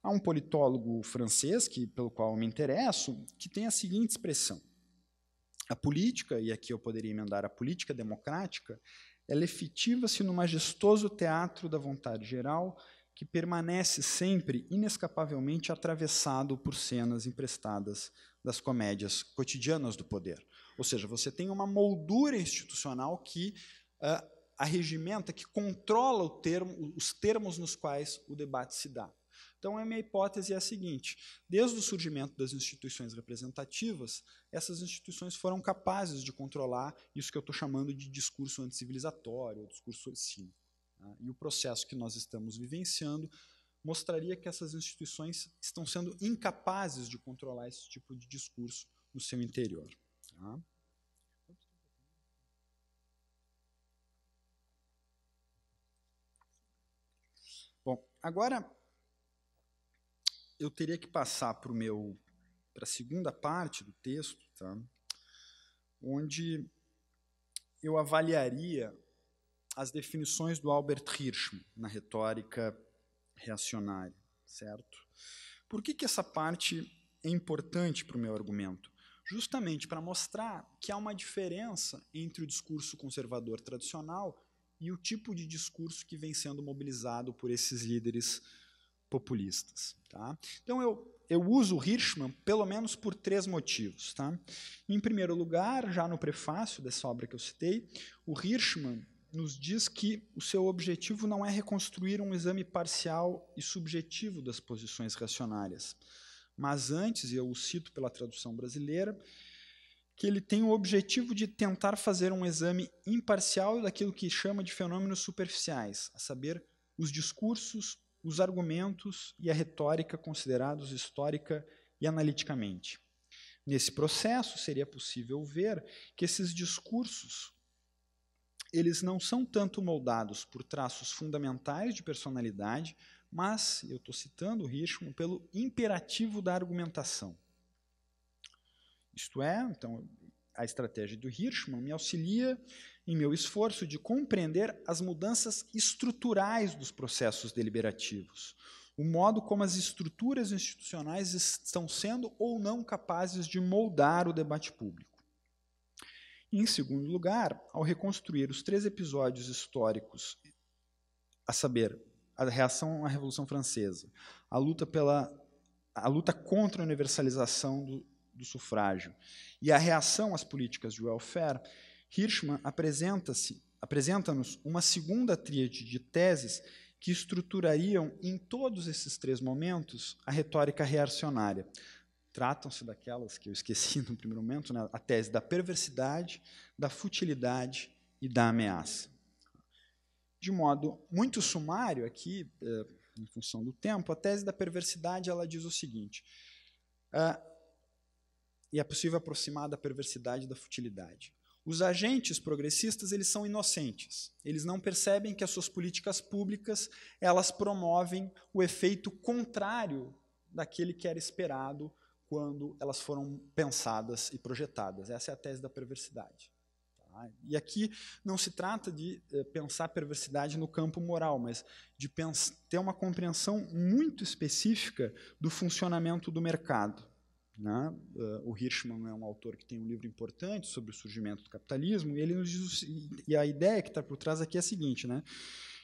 Há um politólogo francês, que, pelo qual eu me interesso, que tem a seguinte expressão. A política, e aqui eu poderia emendar a política democrática, ela efetiva-se no majestoso teatro da vontade geral que permanece sempre inescapavelmente atravessado por cenas emprestadas das comédias cotidianas do poder. Ou seja, você tem uma moldura institucional que uh, arregimenta, que controla termo, os termos nos quais o debate se dá. Então, a minha hipótese é a seguinte: desde o surgimento das instituições representativas, essas instituições foram capazes de controlar isso que eu estou chamando de discurso anticivilizatório, discurso cínico. Né? Tá? E o processo que nós estamos vivenciando mostraria que essas instituições estão sendo incapazes de controlar esse tipo de discurso no seu interior. Tá? Bom, agora eu teria que passar para o meu para a segunda parte do texto, tá? onde eu avaliaria as definições do Albert Hirschman na retórica reacionária, certo? Por que, que essa parte é importante para o meu argumento? Justamente para mostrar que há uma diferença entre o discurso conservador tradicional e o tipo de discurso que vem sendo mobilizado por esses líderes populistas. Tá? Então eu, eu uso o Hirschman pelo menos por três motivos. Tá? Em primeiro lugar, já no prefácio dessa obra que eu citei, o Hirschman nos diz que o seu objetivo não é reconstruir um exame parcial e subjetivo das posições racionárias, mas antes, e eu o cito pela tradução brasileira, que ele tem o objetivo de tentar fazer um exame imparcial daquilo que chama de fenômenos superficiais, a saber, os discursos, os argumentos e a retórica considerados histórica e analiticamente. Nesse processo, seria possível ver que esses discursos, eles não são tanto moldados por traços fundamentais de personalidade, mas, eu estou citando o Hirschman, pelo imperativo da argumentação. Isto é, então, a estratégia do Hirschman me auxilia em meu esforço de compreender as mudanças estruturais dos processos deliberativos, o modo como as estruturas institucionais estão sendo ou não capazes de moldar o debate público. Em segundo lugar, ao reconstruir os três episódios históricos, a saber, a reação à Revolução Francesa, a luta pela a luta contra a universalização do, do sufrágio e a reação às políticas de welfare, Hirschman apresenta-se apresenta-nos uma segunda tríade de teses que estruturariam em todos esses três momentos a retórica reacionária, tratam-se daquelas que eu esqueci no primeiro momento, né? a tese da perversidade, da futilidade e da ameaça. De modo muito sumário aqui, é, em função do tempo, a tese da perversidade ela diz o seguinte, ah, e é possível aproximar da perversidade da futilidade. Os agentes progressistas eles são inocentes. Eles não percebem que as suas políticas públicas elas promovem o efeito contrário daquele que era esperado quando elas foram pensadas e projetadas. Essa é a tese da perversidade. Tá? E aqui não se trata de eh, pensar perversidade no campo moral, mas de ter uma compreensão muito específica do funcionamento do mercado. Né? Eh, o Hirschman é um autor que tem um livro importante sobre o surgimento do capitalismo, e, ele nos diz, e a ideia que está por trás aqui é a seguinte: né?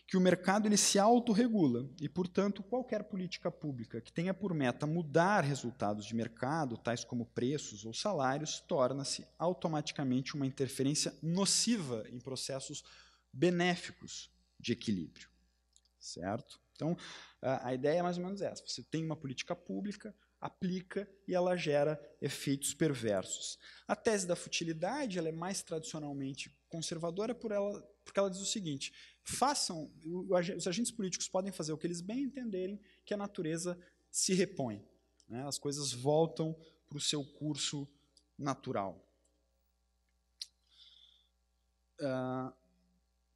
que o mercado ele se autorregula e, portanto, qualquer política pública que tenha por meta mudar resultados de mercado, tais como preços ou salários, torna-se automaticamente uma interferência nociva em processos benéficos de equilíbrio. Certo? Então, a ideia é mais ou menos essa. Você tem uma política pública, aplica e ela gera efeitos perversos. A tese da futilidade ela é mais tradicionalmente conservadora por ela, porque ela diz o seguinte: Façam, os agentes políticos podem fazer o que eles bem entenderem, que a natureza se repõe. Né? As coisas voltam para o seu curso natural. Ah,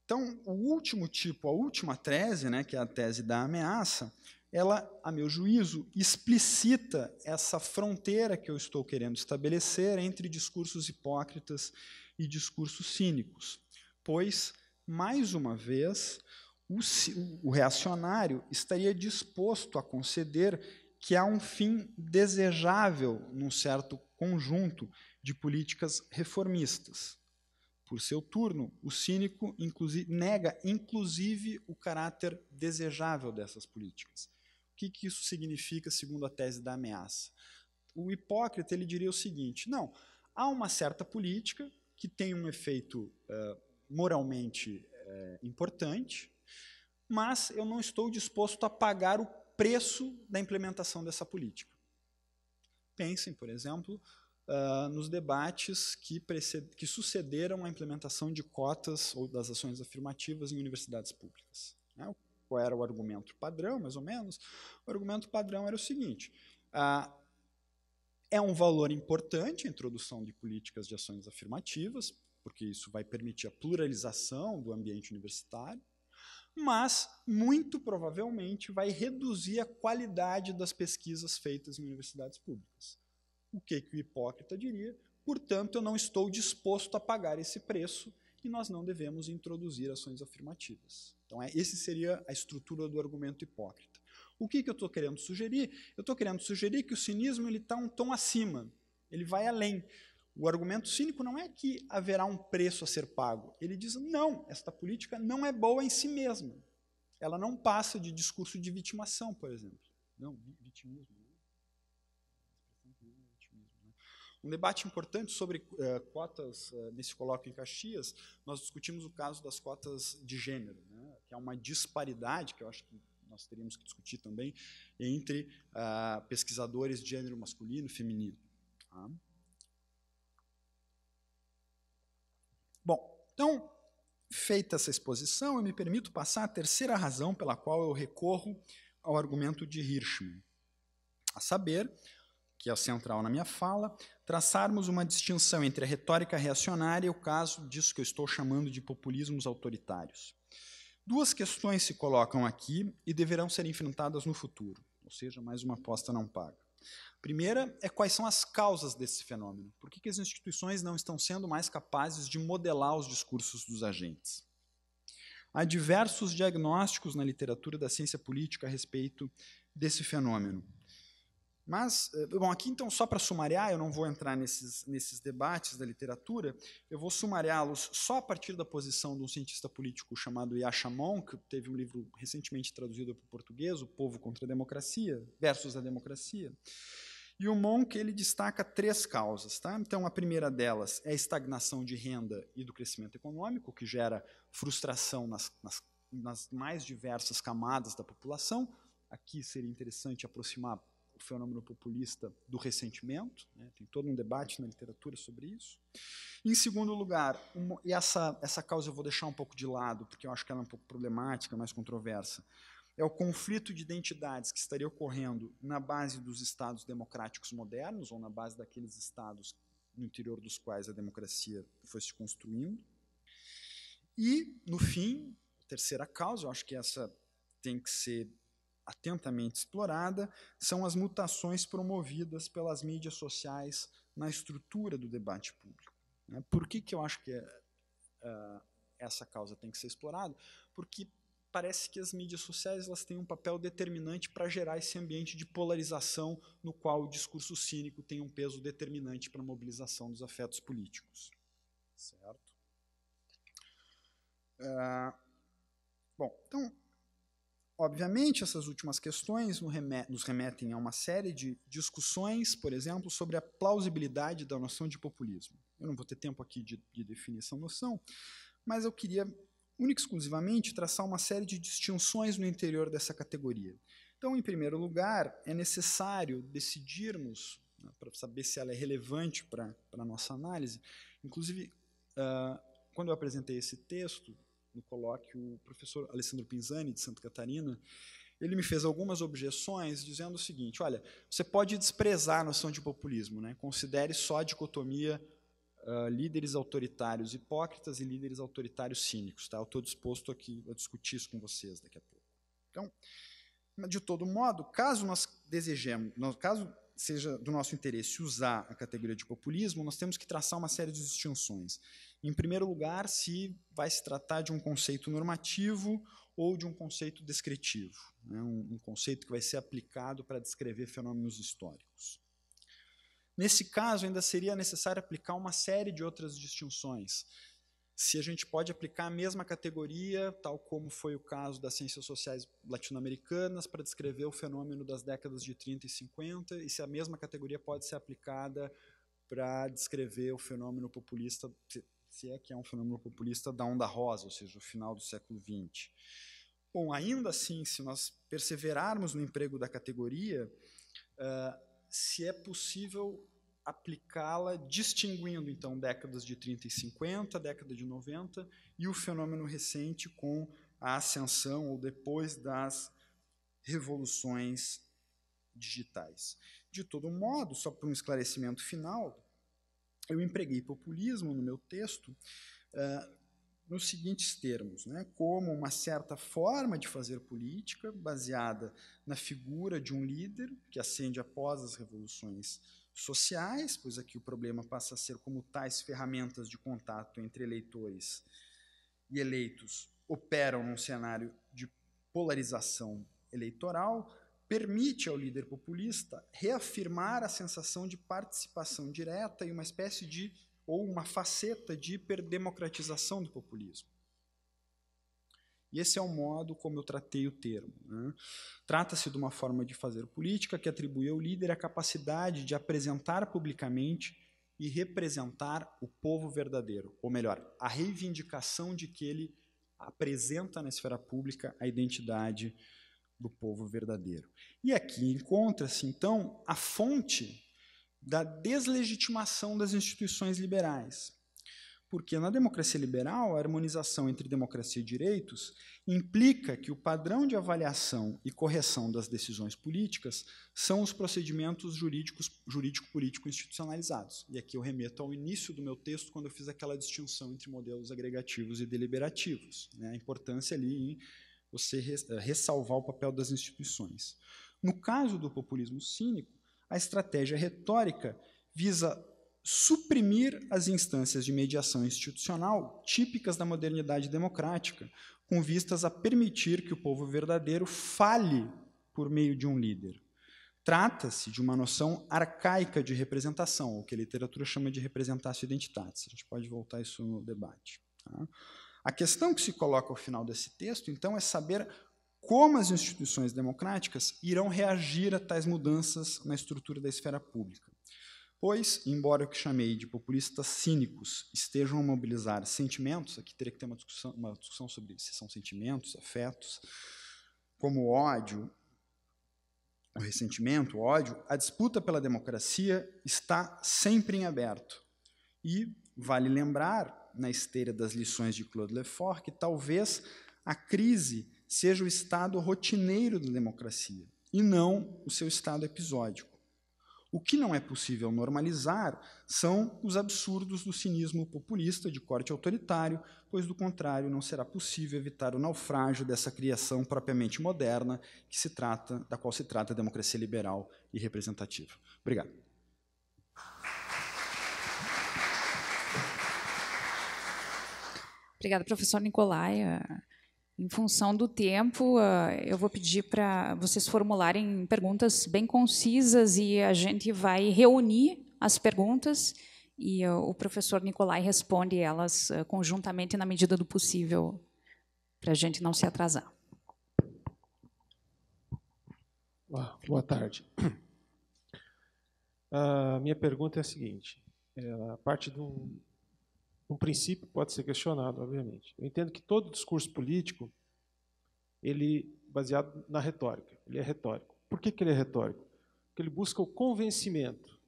então, o último tipo, a última tese, né, que é a tese da ameaça, ela, a meu juízo, explicita essa fronteira que eu estou querendo estabelecer entre discursos hipócritas e discursos cínicos, pois mais uma vez, o, o reacionário estaria disposto a conceder que há um fim desejável num certo conjunto de políticas reformistas. Por seu turno, o cínico nega, inclusive, o caráter desejável dessas políticas. O que, que isso significa, segundo a tese da ameaça? O hipócrita ele diria o seguinte: não, há uma certa política que tem um efeito uh, moralmente é, importante, mas eu não estou disposto a pagar o preço da implementação dessa política. Pensem, por exemplo, uh, nos debates que, que sucederam a implementação de cotas ou das ações afirmativas em universidades públicas. Né? Qual era o argumento padrão, mais ou menos? O argumento padrão era o seguinte: uh, é um valor importante a introdução de políticas de ações afirmativas, porque isso vai permitir a pluralização do ambiente universitário, mas muito provavelmente vai reduzir a qualidade das pesquisas feitas em universidades públicas. O que, que o hipócrita diria? Portanto, eu não estou disposto a pagar esse preço e nós não devemos introduzir ações afirmativas. Então, é, esse seria a estrutura do argumento hipócrita. O que, que eu estou querendo sugerir? Eu estou querendo sugerir que o cinismo está um tom acima, ele vai além. O argumento cínico não é que haverá um preço a ser pago. Ele diz: não, esta política não é boa em si mesma. Ela não passa de discurso de vitimação, por exemplo. Não, vitimismo. Né? Né? Um debate importante sobre uh, cotas, uh, nesse colóquio em Caxias, nós discutimos o caso das cotas de gênero, né, que é uma disparidade, que eu acho que nós teríamos que discutir também, entre uh, pesquisadores de gênero masculino e feminino. Tá? Bom, então, feita essa exposição, eu me permito passar à terceira razão pela qual eu recorro ao argumento de Hirschman, a saber, que é o central na minha fala, traçarmos uma distinção entre a retórica reacionária e o caso disso que eu estou chamando de populismos autoritários. Duas questões se colocam aqui e deverão ser enfrentadas no futuro, ou seja, mais uma aposta não paga. Primeira é quais são as causas desse fenômeno. Por que, que as instituições não estão sendo mais capazes de modelar os discursos dos agentes? Há diversos diagnósticos na literatura da ciência política a respeito desse fenômeno. Mas, eh, bom, aqui então, só para sumariar, eu não vou entrar nesses, nesses debates da literatura, eu vou sumariá-los só a partir da posição de um cientista político chamado Monk, que teve um livro recentemente traduzido para o português, O Povo contra a Democracia, versus a Democracia. E o Monk ele destaca três causas. Tá? Então, a primeira delas é a estagnação de renda e do crescimento econômico, que gera frustração nas, nas, nas mais diversas camadas da população. Aqui seria interessante aproximar o fenômeno populista do ressentimento, né? tem todo um debate na literatura sobre isso. Em segundo lugar, uma, e essa, essa causa eu vou deixar um pouco de lado, porque eu acho que ela é um pouco problemática, mais controversa, é o conflito de identidades que estaria ocorrendo na base dos estados democráticos modernos, ou na base daqueles estados no interior dos quais a democracia foi se construindo. E, no fim, a terceira causa, eu acho que essa tem que ser atentamente explorada são as mutações promovidas pelas mídias sociais na estrutura do debate público. Né? Por que, que eu acho que eh, eh, essa causa tem que ser explorada? Porque parece que as mídias sociais elas têm um papel determinante para gerar esse ambiente de polarização no qual o discurso cínico tem um peso determinante para a mobilização dos afetos políticos. Certo? Uh, bom, então, Obviamente, essas últimas questões nos remetem a uma série de discussões, por exemplo, sobre a plausibilidade da noção de populismo. Eu não vou ter tempo aqui de, de definir essa noção, mas eu queria única e exclusivamente traçar uma série de distinções no interior dessa categoria. Então, em primeiro lugar, é necessário decidirmos, né, para saber se ela é relevante para a nossa análise, inclusive, uh, quando eu apresentei esse texto, no colóquio o professor Alessandro Pinzani, de Santa Catarina, ele me fez algumas objeções dizendo o seguinte: olha, você pode desprezar a noção de populismo, né? considere só a dicotomia uh, líderes autoritários hipócritas e líderes autoritários cínicos. Tá? Eu estou disposto aqui a discutir isso com vocês daqui a pouco. Então, de todo modo, caso nós desejemos, caso seja do nosso interesse usar a categoria de populismo, nós temos que traçar uma série de distinções. Em primeiro lugar, se vai se tratar de um conceito normativo ou de um conceito descritivo, né? um, um conceito que vai ser aplicado para descrever fenômenos históricos. Nesse caso, ainda seria necessário aplicar uma série de outras distinções, se a gente pode aplicar a mesma categoria, tal como foi o caso das ciências sociais latino-americanas, para descrever o fenômeno das décadas de 30 e 50, e se a mesma categoria pode ser aplicada para descrever o fenômeno populista, se é que é um fenômeno populista da onda rosa, ou seja, o final do século XX. Bom, ainda assim, se nós perseverarmos no emprego da categoria, uh, se é possível aplicá-la distinguindo então décadas de 30 e 50, década de 90 e o fenômeno recente com a ascensão ou depois das revoluções digitais. De todo modo, só para um esclarecimento final, eu empreguei populismo no meu texto uh, nos seguintes termos, né, como uma certa forma de fazer política baseada na figura de um líder que ascende após as revoluções sociais, pois aqui o problema passa a ser como tais ferramentas de contato entre eleitores e eleitos operam num cenário de polarização eleitoral, permite ao líder populista reafirmar a sensação de participação direta e uma espécie de ou uma faceta de hiperdemocratização do populismo. E esse é o modo como eu tratei o termo. Né? Trata-se de uma forma de fazer política que atribui ao líder a capacidade de apresentar publicamente e representar o povo verdadeiro, ou melhor, a reivindicação de que ele apresenta na esfera pública a identidade do povo verdadeiro. E aqui encontra-se, então, a fonte da deslegitimação das instituições liberais. Porque na democracia liberal, a harmonização entre democracia e direitos implica que o padrão de avaliação e correção das decisões políticas são os procedimentos jurídicos jurídico-político institucionalizados. E aqui eu remeto ao início do meu texto, quando eu fiz aquela distinção entre modelos agregativos e deliberativos. Né? A importância ali em você eh, ressalvar o papel das instituições. No caso do populismo cínico, a estratégia retórica visa suprimir as instâncias de mediação institucional típicas da modernidade democrática, com vistas a permitir que o povo verdadeiro fale por meio de um líder. Trata-se de uma noção arcaica de representação, o que a literatura chama de representatio identitatis. A gente pode voltar isso no debate. Tá? A questão que se coloca ao final desse texto, então, é saber como as instituições democráticas irão reagir a tais mudanças na estrutura da esfera pública. Pois, embora o que chamei de populistas cínicos estejam a mobilizar sentimentos, aqui teria que ter uma discussão, uma discussão sobre se são sentimentos, afetos, como ódio, o ressentimento, o ódio, a disputa pela democracia está sempre em aberto. E vale lembrar, na esteira das lições de Claude Lefort, que talvez a crise seja o estado rotineiro da democracia e não o seu estado episódico. O que não é possível normalizar são os absurdos do cinismo populista de corte autoritário, pois, do contrário, não será possível evitar o naufrágio dessa criação propriamente moderna que se trata, da qual se trata a democracia liberal e representativa. Obrigado. Obrigada, professor Nicolai. Ah, em função do tempo, ah, eu vou pedir para vocês formularem perguntas bem concisas e a gente vai reunir as perguntas e ah, o professor Nicolai responde elas ah, conjuntamente na medida do possível, para a gente não se atrasar. Boa tarde. A minha pergunta é a seguinte: é, a parte do um princípio pode ser questionado, obviamente. Eu entendo que todo discurso político, ele é baseado na retórica, ele é retórico. Por que, que ele é retórico? Porque ele busca o convencimento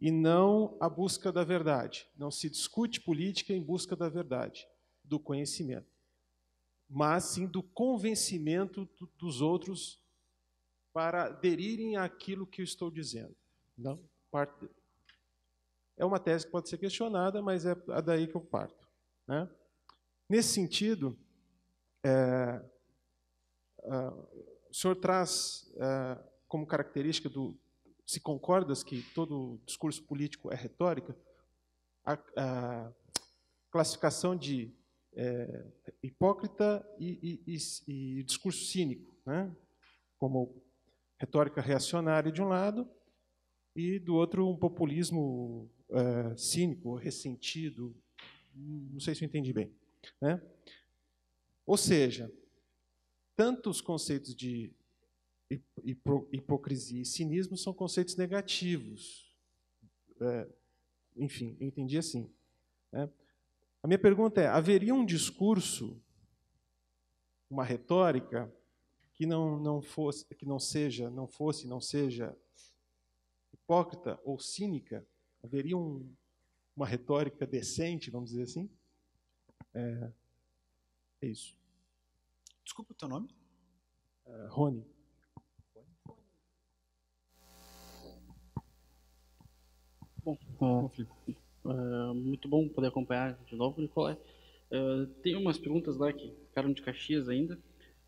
e não a busca da verdade. Não se discute política em busca da verdade, do conhecimento, mas sim do convencimento dos outros para aderirem àquilo que eu estou dizendo. Não parte é uma tese que pode ser questionada, mas é daí que eu parto. Né? Nesse sentido, é, uh, o senhor traz uh, como característica do se concordas que todo discurso político é retórica, a, a classificação de é, hipócrita e, e, e, e, discurso cínico, né? como retórica reacionária de um lado e do outro um populismo eh, cínico, ressentido, não sei se eu entendi bem. Né? Ou seja, tanto os conceitos de hipocrisia e cinismo são conceitos negativos. É, enfim, eu entendi assim. Né? A minha pergunta é: haveria um discurso, uma retórica que não, não fosse, que não seja, não fosse, não seja hipócrita ou cínica? Haveria um, uma retórica decente, vamos dizer assim? É, é isso. Desculpa o teu nome? Uh, Rony. Bom, é, muito bom poder acompanhar de novo, Nicolai. É, tem umas perguntas lá que ficaram de Caxias ainda,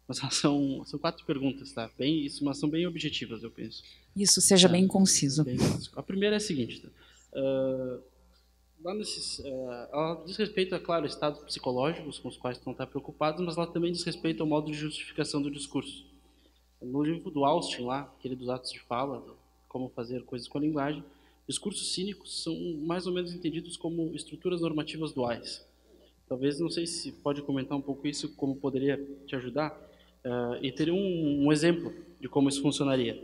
mas são, são quatro perguntas, tá? Bem, isso, mas são bem objetivas, eu penso. Isso, seja bem conciso. Bem, a primeira é a seguinte, tá? Uh, lá nesses, uh, ela diz respeito, é claro, a estados psicológicos com os quais estão tá preocupados, mas ela também diz respeito ao modo de justificação do discurso. No livro do Austin, lá, aquele dos atos de fala, do como fazer coisas com a linguagem, discursos cínicos são mais ou menos entendidos como estruturas normativas duais. Talvez, não sei se pode comentar um pouco isso, como poderia te ajudar, uh, e teria um, um exemplo de como isso funcionaria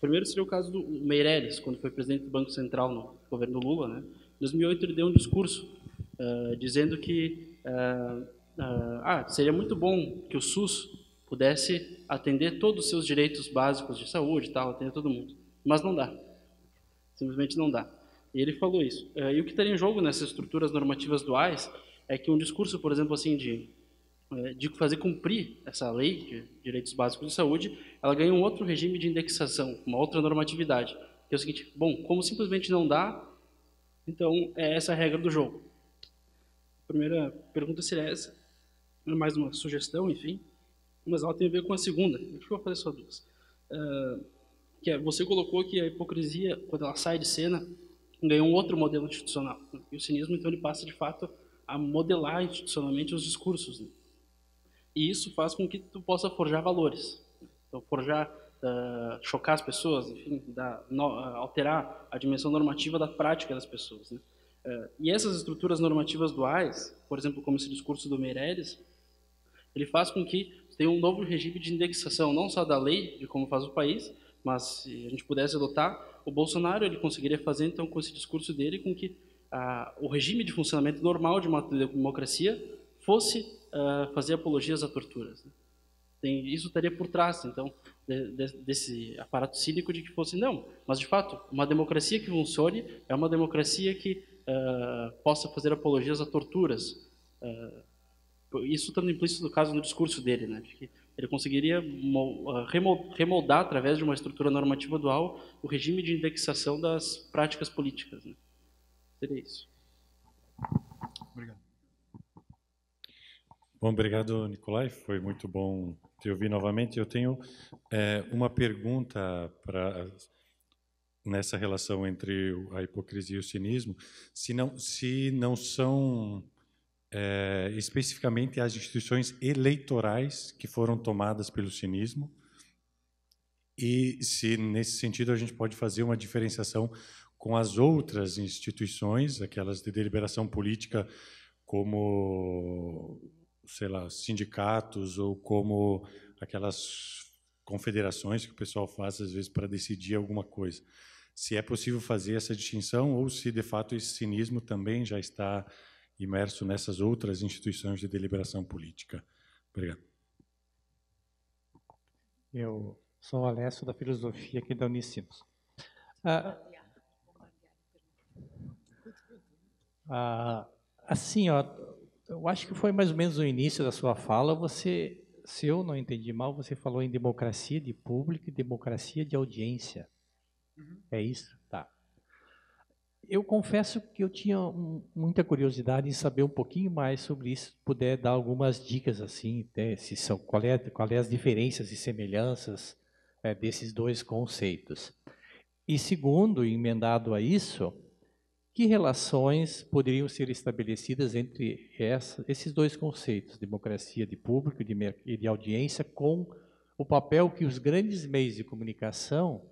primeiro seria o caso do Meirelles, quando foi presidente do Banco Central no governo Lula. Né? Em 2008, ele deu um discurso uh, dizendo que uh, uh, ah, seria muito bom que o SUS pudesse atender todos os seus direitos básicos de saúde, tal, atender todo mundo. Mas não dá. Simplesmente não dá. E ele falou isso. E o que estaria em jogo nessas estruturas normativas duais é que um discurso, por exemplo, assim de eh, de fazer cumprir essa lei de direitos básicos de saúde, ela ganha um outro regime de indexação, uma outra normatividade, que é o seguinte: bom, como simplesmente não dá, então é essa a regra do jogo. A primeira pergunta seria essa, mais uma sugestão, enfim, mas ela tem a ver com a segunda. Deixa eu fazer só duas. Uh, que é, você colocou que a hipocrisia, quando ela sai de cena, ganha um outro modelo institucional. Né, e o cinismo, então, ele passa de fato a modelar institucionalmente os discursos. Né? E isso faz com que tu possa forjar valores. Então, forjar, uh, chocar as pessoas, enfim, dar, no, uh, alterar a dimensão normativa da prática das pessoas. Né? Uh, e essas estruturas normativas duais, por exemplo, como esse discurso do Meirelles, ele faz com que tenha um novo regime de indexação, não só da lei, de como faz o país, mas se a gente pudesse adotar, o Bolsonaro ele conseguiria fazer, então, com esse discurso dele, com que o regime de funcionamento normal de uma democracia fosse uh, fazer apologias à torturas, Né? Tem, isso estaria por trás, então, de, de, desse aparato cínico de que fosse não. Mas de fato, uma democracia que funcione é uma democracia que uh, possa fazer apologias a torturas. Uh, isso estando implícito no caso no discurso dele, né? De que ele conseguiria remoldar através de uma estrutura normativa dual o regime de indexação das práticas políticas. Né? Seria isso. Obrigado. Bom, obrigado, Nicolai. Foi muito bom te ouvir novamente. Eu tenho é, uma pergunta para nessa relação entre a hipocrisia e o cinismo, se não se não são é, especificamente as instituições eleitorais que foram tomadas pelo cinismo e se nesse sentido a gente pode fazer uma diferenciação com as outras instituições, aquelas de deliberação política como sei lá, sindicatos ou como aquelas confederações que o pessoal faz às vezes para decidir alguma coisa. Se é possível fazer essa distinção ou se de fato esse cinismo também já está imerso nessas outras instituições de deliberação política. Obrigado. Eu sou o Alessio da filosofia aqui da Unicinos. Ah, ah assim, ó, eu acho que foi mais ou menos no início da sua fala. Você, se eu não entendi mal, você falou em democracia de público e democracia de audiência. Uhum. É isso? Tá. Eu confesso que eu tinha muita curiosidade em saber um pouquinho mais sobre isso, puder dar algumas dicas assim, né, se são qual é, qual é as diferenças e semelhanças é, desses dois conceitos. E segundo, emendado a isso, que relações poderiam ser estabelecidas entre essa, esses dois conceitos, democracia de público e de, de audiência, com o papel que os grandes meios de comunicação,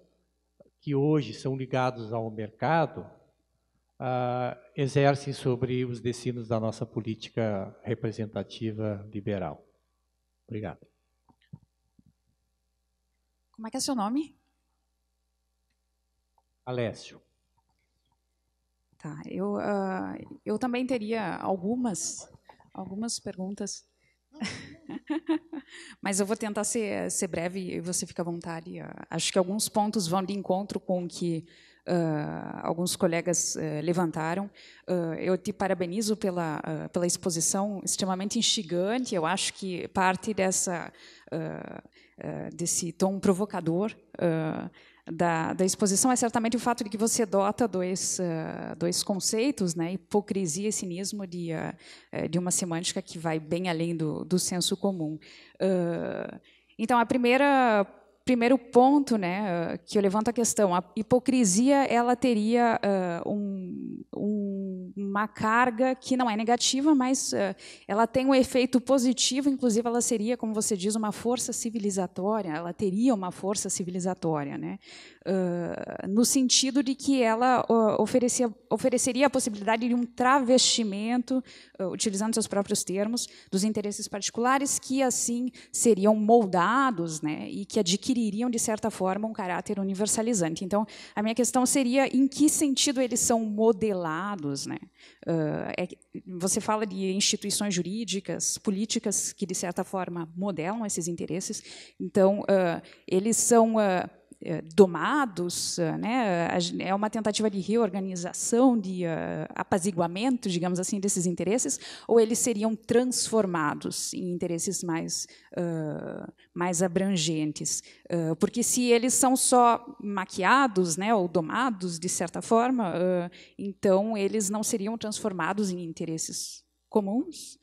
que hoje são ligados ao mercado, ah, exercem sobre os destinos da nossa política representativa liberal. Obrigado. Como é que é seu nome? Alessio. Tá, eu, uh, eu também teria algumas, algumas perguntas, mas eu vou tentar ser, ser breve e você fica à vontade. Ah, acho que alguns pontos vão de encontro com o que Uh, alguns colegas uh, levantaram. Uh, eu te parabenizo pela, pela exposição extremamente instigante. Eu acho que parte dessa, desse tom provocador da, da, exposição é certamente o fato de que você dota dois, uh, dois conceitos, né, hipocrisia e cinismo, de, uh, de uma semântica que vai bem além do, do senso comum. Uh, então, a primeira primeiro ponto, né, ah, que eu levanto a questão, a hipocrisia ela teria uh, um, um, uma carga que não é negativa, mas uh, ela tem um efeito positivo, inclusive ela seria, como você diz, uma força civilizatória, ela teria uma força civilizatória, né, uh, no sentido de que ela oferecia, ofereceria a possibilidade de um travestimento, utilizando seus próprios termos, dos interesses particulares que assim seriam moldados, né, e que adquiriam adquiririam, de certa forma, um caráter universalizante. Então, a minha questão seria em que sentido eles são modelados. Né? Uh, é, você fala de instituições jurídicas, políticas, que, de certa forma, modelam esses interesses. Então, uh, eles são ah, eh, domados, eh, né? é uma tentativa de reorganização, de eh, apaziguamento, digamos assim, desses interesses, ou eles seriam transformados em interesses mais, uh, mais abrangentes? Uh, porque se eles são só maquiados, né, ou domados, de certa forma, uh, então eles não seriam transformados em interesses comuns,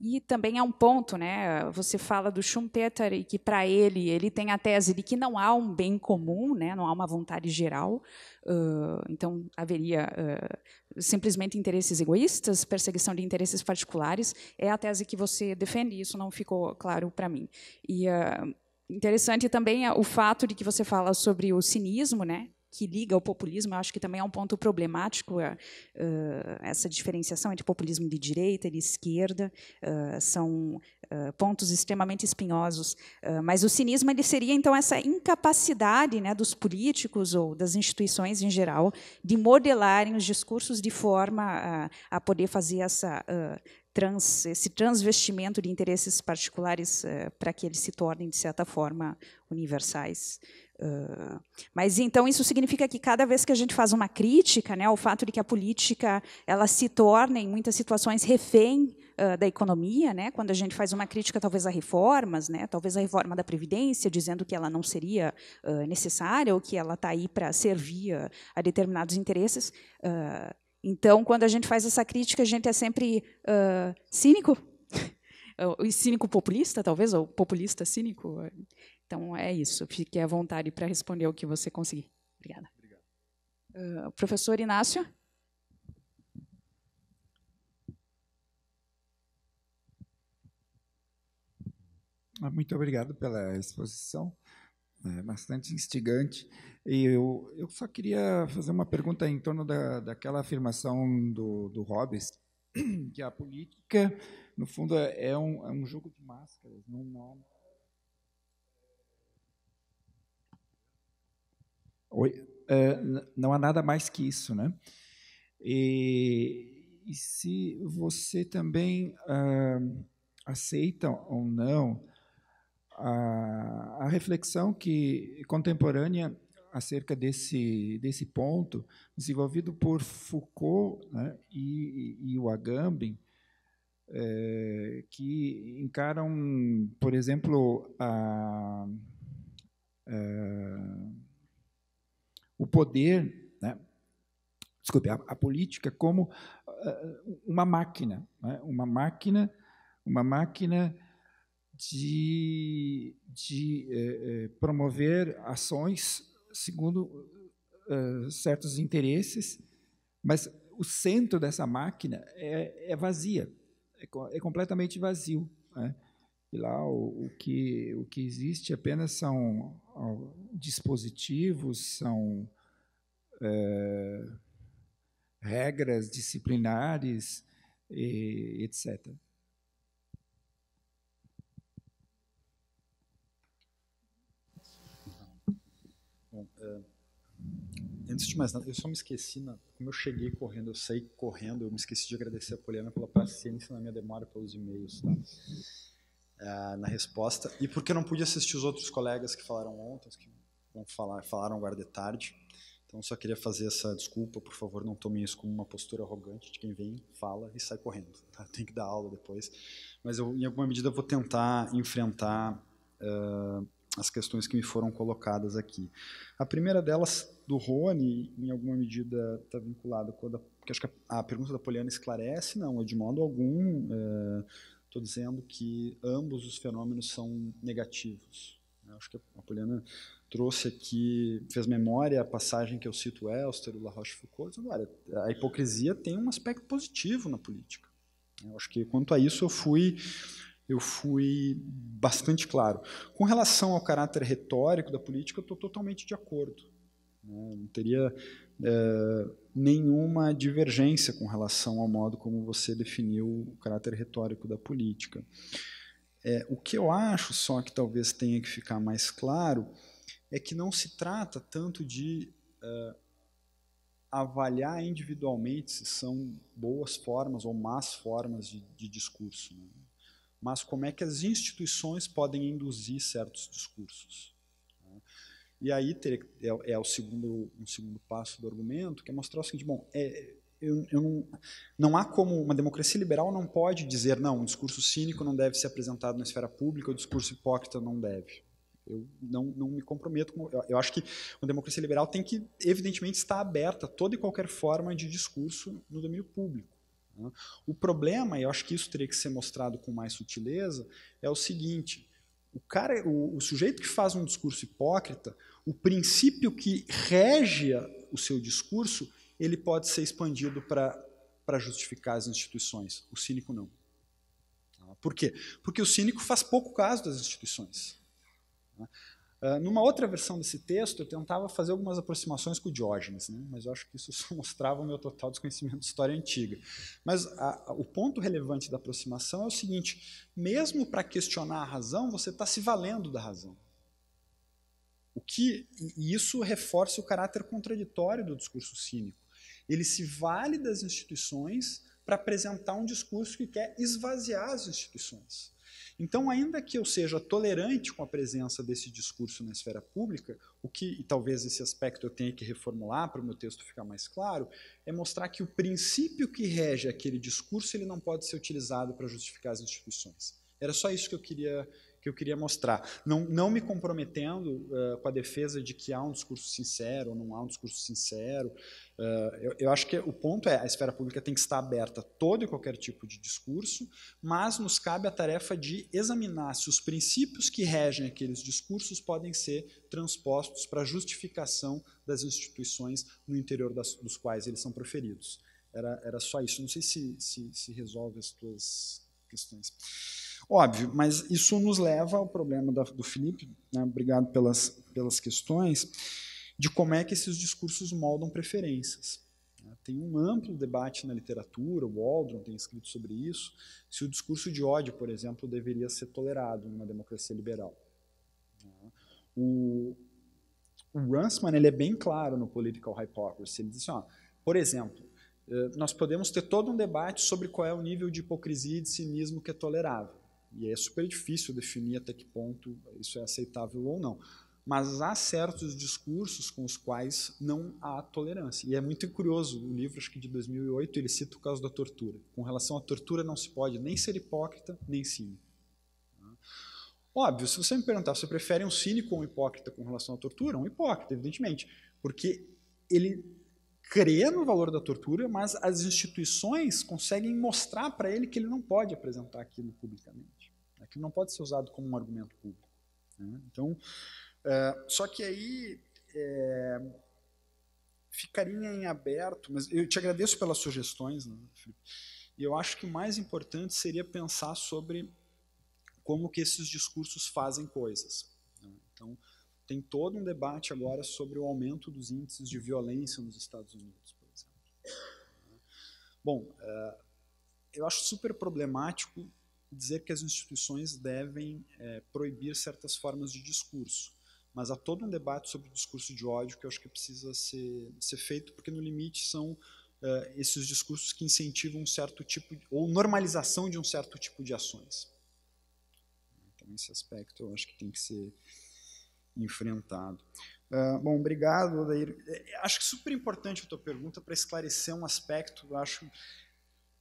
e também é um ponto, né? Você fala do Schumpeter e que para ele ele tem a tese de que não há um bem comum, né? Não há uma vontade geral. Uh, então haveria uh, simplesmente interesses egoístas, perseguição de interesses particulares. É a tese que você defende. Isso não ficou claro para mim. E uh, interessante também é o fato de que você fala sobre o cinismo, né? que liga ao populismo, eu acho que também é um ponto problemático uh, essa diferenciação entre populismo de direita e de esquerda, uh, são uh, pontos extremamente espinhosos. mas o cinismo ele seria então essa incapacidade né, dos políticos ou das instituições em geral de modelarem os discursos de forma a, a poder fazer essa trans, esse transvestimento de interesses particulares uh, para que eles se tornem, de certa forma, universais. Uh, mas então isso significa que cada vez que a gente faz uma crítica, né, ao fato de que a política ela se torna em muitas situações refém eh, da economia, né, quando a gente faz uma crítica talvez a reformas, né, talvez a reforma da previdência, dizendo que ela não seria uh, necessária ou que ela está aí para servir a determinados interesses. Uh, então, quando a gente faz essa crítica, a gente é sempre uh, cínico, e cínico populista, talvez, ou populista cínico. Então, é isso. Fique à vontade para responder o que você conseguir. Obrigada. Uh, professor Inácio? Ah, muito obrigado pela exposição. É bastante instigante. E eu, eu só queria fazer uma pergunta em torno da, daquela afirmação do, do Hobbes, que a política, no fundo, é, é um, é um jogo de máscaras, não há... É Oi, é, não há nada mais que isso, né? E, e se você também uh, aceita ou não a, a reflexão que contemporânea acerca desse, desse ponto, desenvolvido por Foucault né, e, e, o Agamben, é, que encaram, por exemplo, a, a, é, o poder, né, desculpe, a, a, política como é, uma máquina, né, uma máquina, uma máquina de, de eh, eh, promover ações segundo eh, eh, certos interesses, mas o centro dessa máquina é, é vazia, é, é, completamente vazio. Né? E lá o, o, que, o que existe apenas são ó, dispositivos, são é, regras disciplinares, e, etc. antes de mais nada, eu só me esqueci, na, como eu cheguei correndo, eu saí correndo, eu me esqueci de agradecer a Poliana pela paciência na minha demora pelos e-mails, tá? É, na resposta. E porque eu não pude assistir os outros colegas que falaram ontem, que vão falar, falaram agora de tarde. Então, só queria fazer essa desculpa, por favor, não tomem isso como uma postura arrogante de quem vem, fala e sai correndo. Tá? Tem que dar aula depois. Mas eu, em alguma medida, vou tentar enfrentar uh, as questões que me foram colocadas aqui. A primeira delas, do Rony, em alguma medida está vinculada com a da, que acho que a, a, pergunta da Poliana esclarece, não, é de modo algum estou é, dizendo que ambos os fenômenos são negativos. Né? acho que a Poliana trouxe aqui, fez memória a passagem que eu cito Elster, o La Rochefoucauld, dizendo, olha, a hipocrisia tem um aspecto positivo na política. Eu acho que quanto a isso eu fui eu fui bastante claro. Com relação ao caráter retórico da política, eu estou totalmente de acordo. Né? Não teria é, nenhuma divergência com relação ao modo como você definiu o caráter retórico da política. É, o que eu acho só que talvez tenha que ficar mais claro é que não se trata tanto de é, avaliar individualmente se são boas formas ou más formas de, de discurso. Né? mas como é que as instituições podem induzir certos discursos. E aí é, é, o segundo, um segundo passo do argumento, que é mostrar o seguinte, bom, é, eu, eu não, não, há como uma democracia liberal não pode dizer não, um discurso cínico não deve ser apresentado na esfera pública, o discurso hipócrita não deve. Eu não, não me comprometo com. Eu, eu acho que uma democracia liberal tem que, evidentemente, estar aberta a toda e qualquer forma de discurso no domínio público. Né? O problema, e eu acho que isso teria que ser mostrado com mais sutileza, é o seguinte: o cara, o, o sujeito que faz um discurso hipócrita, o princípio que rege o seu discurso, ele pode ser expandido para justificar as instituições. O cínico não. Tá? Por quê? Porque o cínico faz pouco caso das instituições. Tá? Ah, numa outra versão desse texto, eu tentava fazer algumas aproximações com o Diógenes, né? mas eu acho que isso só mostrava o meu total desconhecimento de história antiga. Mas a, ah, a, o ponto relevante da aproximação é o seguinte: mesmo para questionar a razão, você está se valendo da razão. O que, e isso reforça o caráter contraditório do discurso cínico. Ele se vale das instituições para apresentar um discurso que quer esvaziar as instituições. Então, ainda que eu seja tolerante com a presença desse discurso na esfera pública, o que, e talvez esse aspecto eu tenha que reformular para o meu texto ficar mais claro, é mostrar que o princípio que rege aquele discurso ele não pode ser utilizado para justificar as instituições. Era só isso que eu queria que eu queria mostrar. Não, não me comprometendo uh, com a defesa de que há um discurso sincero ou não há um discurso sincero. Uh, eu, eu, acho que o ponto é a esfera pública tem que estar aberta a todo e qualquer tipo de discurso, mas nos cabe a tarefa de examinar se os princípios que regem aqueles discursos podem ser transpostos para justificação das instituições no interior das, dos quais eles são proferidos. Era, era só isso. Não sei se, se, se resolve as tuas questões. Óbvio, mas isso nos leva ao problema da, do Felipe, né? obrigado pelas, pelas questões, de como é que esses discursos moldam preferências. Tem um amplo debate na literatura, o Waldron tem escrito sobre isso, se o discurso de ódio, por exemplo, deveria ser tolerado numa democracia liberal. O, o Ransman ele é bem claro no Political Hypocrisy. Ele diz assim, ó, por exemplo, eh, nós podemos ter todo um debate sobre qual é o nível de hipocrisia e de cinismo que é tolerável. E é super difícil definir até que ponto isso é aceitável ou não. Mas há certos discursos com os quais não há tolerância. E é muito curioso, o livro, acho que de 2008, ele cita o caso da tortura. Com relação à tortura, não se pode nem ser hipócrita, nem cínico. Óbvio, se você me perguntar, você prefere um cínico ou um hipócrita com relação à tortura? Um hipócrita, evidentemente. Porque ele crê no valor da tortura, mas as instituições conseguem mostrar para ele que ele não pode apresentar aquilo publicamente. Aquilo é não pode ser usado como um argumento público. Né? Então, é, só que aí é, ficaria em aberto, mas eu te agradeço pelas sugestões, né, Felipe? E eu acho que o mais importante seria pensar sobre como que esses discursos fazem coisas. Né? Então, tem todo um debate agora sobre o aumento dos índices de violência nos Estados Unidos, por exemplo. Né? Bom, é, eu acho super problemático dizer que as instituições devem é, proibir certas formas de discurso. Mas há todo um debate sobre o discurso de ódio que eu acho que precisa ser, ser feito, porque no limite são é, esses discursos que incentivam um certo tipo, de, ou normalização de um certo tipo de ações. Então, esse aspecto eu acho que tem que ser enfrentado. Uh, bom, obrigado, Odair. É, acho que super importante a tua pergunta para esclarecer um aspecto, acho,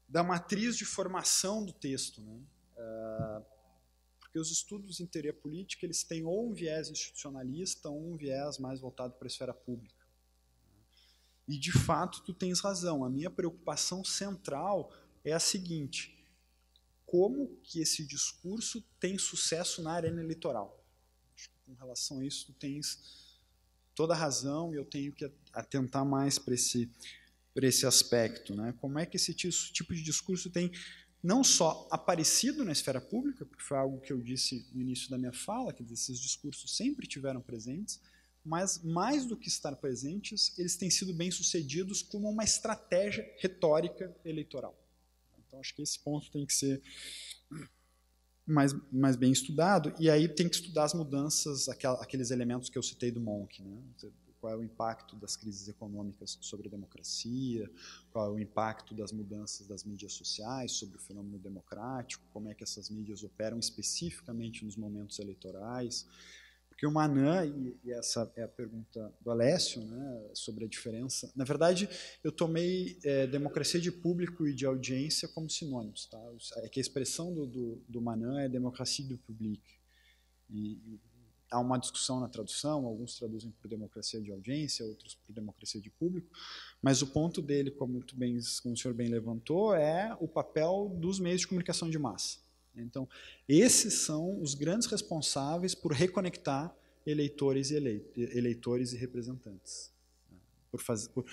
da matriz de formação do texto. Né? Ah, porque os estudos em teoria política eles têm ou um viés institucionalista ou um viés mais voltado para a esfera pública. E de fato tu tens razão. A minha preocupação central é a seguinte: como que esse discurso tem sucesso na arena eleitoral? Em com relação a isso tu tens toda a razão e eu tenho que atentar mais para esse para esse aspecto, né? Como é que esse tipo de discurso tem não só aparecido na esfera pública, porque foi algo que eu disse no início da minha fala, que esses discursos sempre tiveram presentes, mas mais do que estar presentes, eles têm sido bem-sucedidos como uma estratégia retórica eleitoral. Então acho que esse ponto tem que ser mais, mais bem estudado, e aí tem que estudar as mudanças, aqueles elementos que eu citei do Monk. Né? qual é o impacto das crises econômicas sobre a democracia, qual é o impacto das mudanças das mídias sociais sobre o fenômeno democrático, como é que essas mídias operam especificamente nos momentos eleitorais. Porque o Manan e essa é a pergunta do Alessio, né, sobre a diferença. Na verdade, eu tomei é, democracia de público e de audiência como sinônimos. Tá? É que a expressão do, do, do é democracia do public. E, há uma discussão na tradução, alguns traduzem por democracia de audiência, outros por democracia de público, mas o ponto dele, como, muito bem, como o senhor bem levantou, é o papel dos meios de comunicação de massa. Então, esses são os grandes responsáveis por reconectar eleitores e, eleitores e representantes. Né, por fazer, por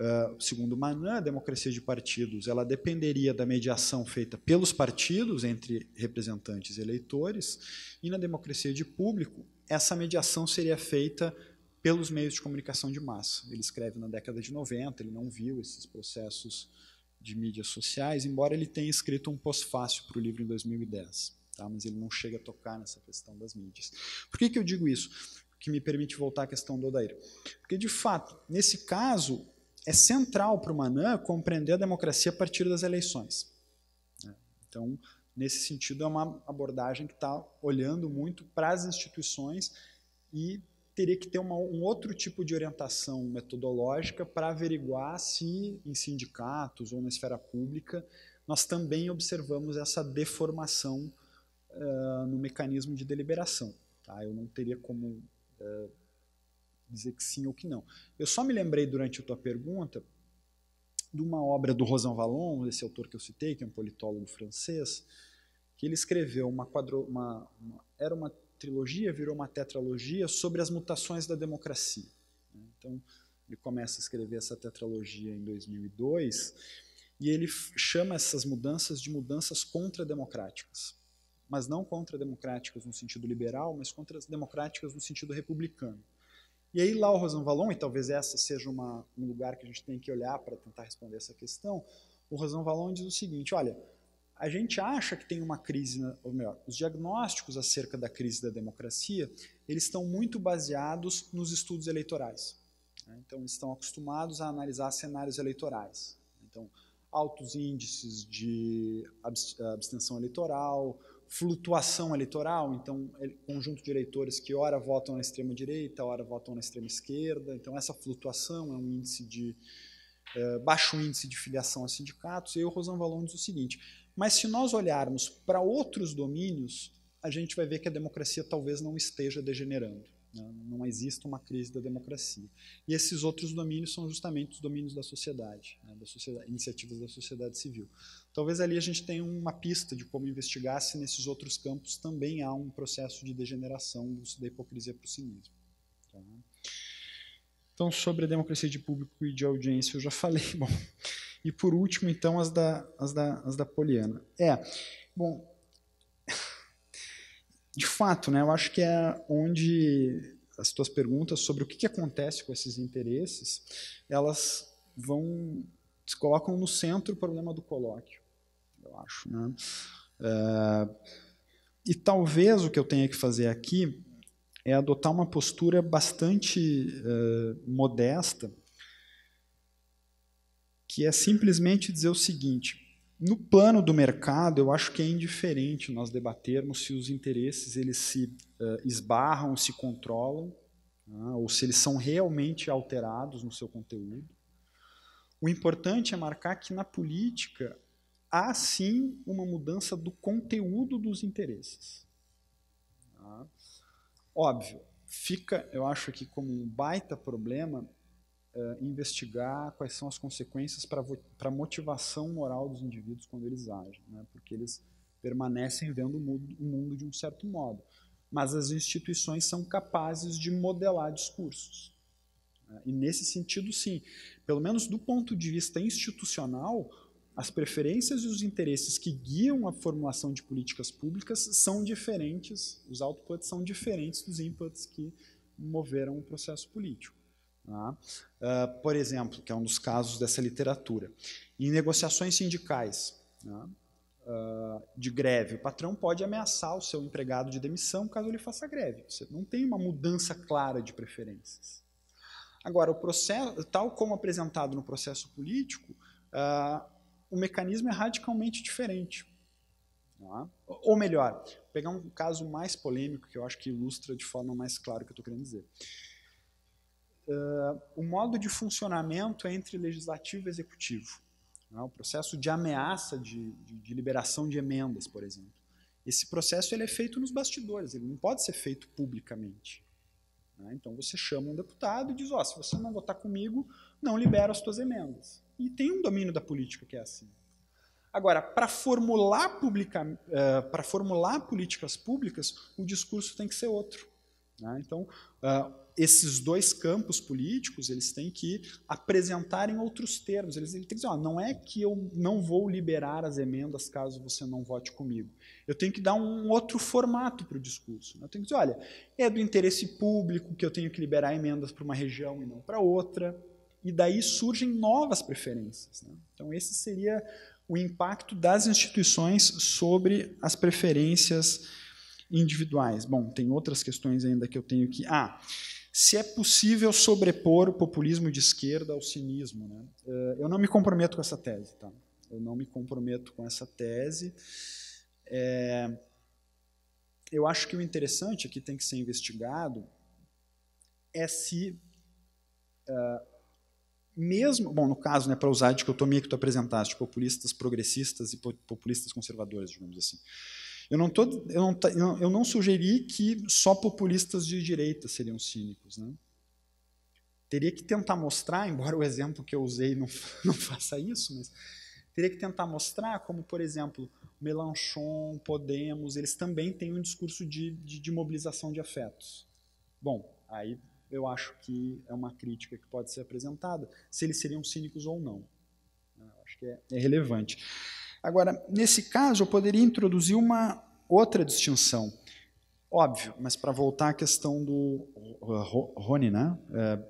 Uh, segundo Manan, a democracia de partidos ela dependeria da mediação feita pelos partidos entre representantes e eleitores, e na democracia de público, essa mediação seria feita pelos meios de comunicação de massa. Ele escreve na década de 90, ele não viu esses processos de mídias sociais, embora ele tenha escrito um pós-fácil para o livro em 2010. Tá? Mas ele não chega a tocar nessa questão das mídias. Por que, que eu digo isso? Que me permite voltar à questão do Odair. Porque, de fato, nesse caso, é central para o Manan compreender a democracia a partir das eleições. É. Então, nesse sentido, é uma abordagem que está olhando muito para as instituições e teria que ter uma, um outro tipo de orientação metodológica para averiguar se em sindicatos ou na esfera pública nós também observamos essa deformação uh, no mecanismo de deliberação. Tá? Eu não teria como uh, dizer que sim ou que não. Eu só me lembrei durante a tua pergunta de uma obra do Rosan Vallon, esse autor que eu citei, que é um politólogo francês, que ele escreveu uma, quadro, uma, uma era uma trilogia, virou uma tetralogia sobre as mutações da democracia. Né? Então, ele começa a escrever essa tetralogia em 2002 e ele chama essas mudanças de mudanças contrademocráticas. Mas não contrademocráticas no sentido liberal, mas contrademocráticas no sentido republicano. E aí lá o Rosan e talvez essa seja uma, um lugar que a gente tem que olhar para tentar responder essa questão, o Rosan diz o seguinte, olha, a gente acha que tem uma crise, ou melhor, os diagnósticos acerca da crise da democracia, eles estão muito baseados nos estudos eleitorais. Né? Então, eles estão acostumados a analisar cenários eleitorais. Né, então, altos índices de abstenção eleitoral, flutuação eleitoral, então é, conjunto de eleitores que ora votam na extrema direita, ora votam na extrema esquerda, então essa flutuação é um índice de é, baixo índice de filiação a sindicatos. E o Rosan Valon diz o seguinte: mas se nós olharmos para outros domínios, a gente vai ver que a democracia talvez não esteja degenerando. Né? Não existe uma crise da democracia. E esses outros domínios são justamente os domínios da sociedade, né? da sociedade iniciativas da sociedade civil. Talvez ali a gente tenha uma pista de como investigar se nesses outros campos também há um processo de degeneração da hipocrisia para o cinismo. Tá? Então, sobre a democracia de público e de audiência, eu já falei. Bom, e por último, então, as da, as da, as da Poliana. É, bom, de fato, né, eu acho que é onde as tuas perguntas sobre o que, que acontece com esses interesses, elas vão se colocam no centro o problema do colóquio, eu acho. Né? É, e talvez o que eu tenha que fazer aqui é adotar uma postura bastante é, modesta, que é simplesmente dizer o seguinte: no plano do mercado, eu acho que é indiferente nós debatermos se os interesses eles se uh, esbarram, se controlam, né, ou se eles são realmente alterados no seu conteúdo. O importante é marcar que na política há sim uma mudança do conteúdo dos interesses. Tá? Óbvio, fica, eu acho aqui como um baita problema é, investigar quais são as consequências para a motivação moral dos indivíduos quando eles agem, né? porque eles permanecem vendo o mundo, o mundo de um certo modo. Mas as instituições são capazes de modelar discursos. Né? E nesse sentido, sim, pelo menos do ponto de vista institucional, as preferências e os interesses que guiam a formulação de políticas públicas são diferentes, os outputs são diferentes dos inputs que moveram o processo político. Tá? Uh, por exemplo, que é um dos casos dessa literatura, em negociações sindicais né, uh, de greve, o patrão pode ameaçar o seu empregado de demissão caso ele faça greve. Você não tem uma mudança clara de preferências. Agora, o processo, tal como apresentado no processo político, uh, o mecanismo é radicalmente diferente. É? Ou melhor, vou pegar um caso mais polêmico que eu acho que ilustra de forma mais clara o que eu estou querendo dizer. Uh, o modo de funcionamento é entre legislativo e executivo. É? O processo de ameaça de, de, de, liberação de emendas, por exemplo. Esse processo ele é feito nos bastidores, ele não pode ser feito publicamente. Né? Então você chama um deputado e diz: ó, oh, se você não votar comigo, não libera as suas emendas. E tem um domínio da política que é assim. Agora, para formular, publica, uh, formular políticas públicas, o discurso tem que ser outro. Né? Então, uh, esses dois campos políticos eles têm que apresentar em outros termos. Eles, eles têm que dizer, ó, não é que eu não vou liberar as emendas caso você não vote comigo. Eu tenho que dar um outro formato para o discurso. Né? Eu tenho que dizer, olha, é do interesse público que eu tenho que liberar emendas para uma região e não para outra. E daí surgem novas preferências. Né? Então esse seria o impacto das instituições sobre as preferências individuais. Bom, tem outras questões ainda que eu tenho que. Ah, se é possível sobrepor o populismo de esquerda ao cinismo. Né? Eh, eu não me comprometo com essa tese, tá? Eu não me comprometo com essa tese. É... Eu acho que o interessante aqui tem que ser investigado é se, uh, mesmo, bom, no caso, né, para usar a dicotomia que tu apresentaste, populistas progressistas e populistas conservadores, digamos assim, eu não, tô, eu, não, eu não sugeri que só populistas de direita seriam cínicos. Né? Teria que tentar mostrar, embora o exemplo que eu usei não, não faça isso, mas teria que tentar mostrar como, por exemplo, Melanchon, Podemos, eles também têm um discurso de, de, de mobilização de afetos. Bom, aí eu acho que é uma crítica que pode ser apresentada, se eles seriam cínicos ou não. Né? Eu acho que é, é relevante. Agora, nesse caso, eu poderia introduzir uma outra distinção. Óbvio, mas para voltar à questão do Rony, né? É,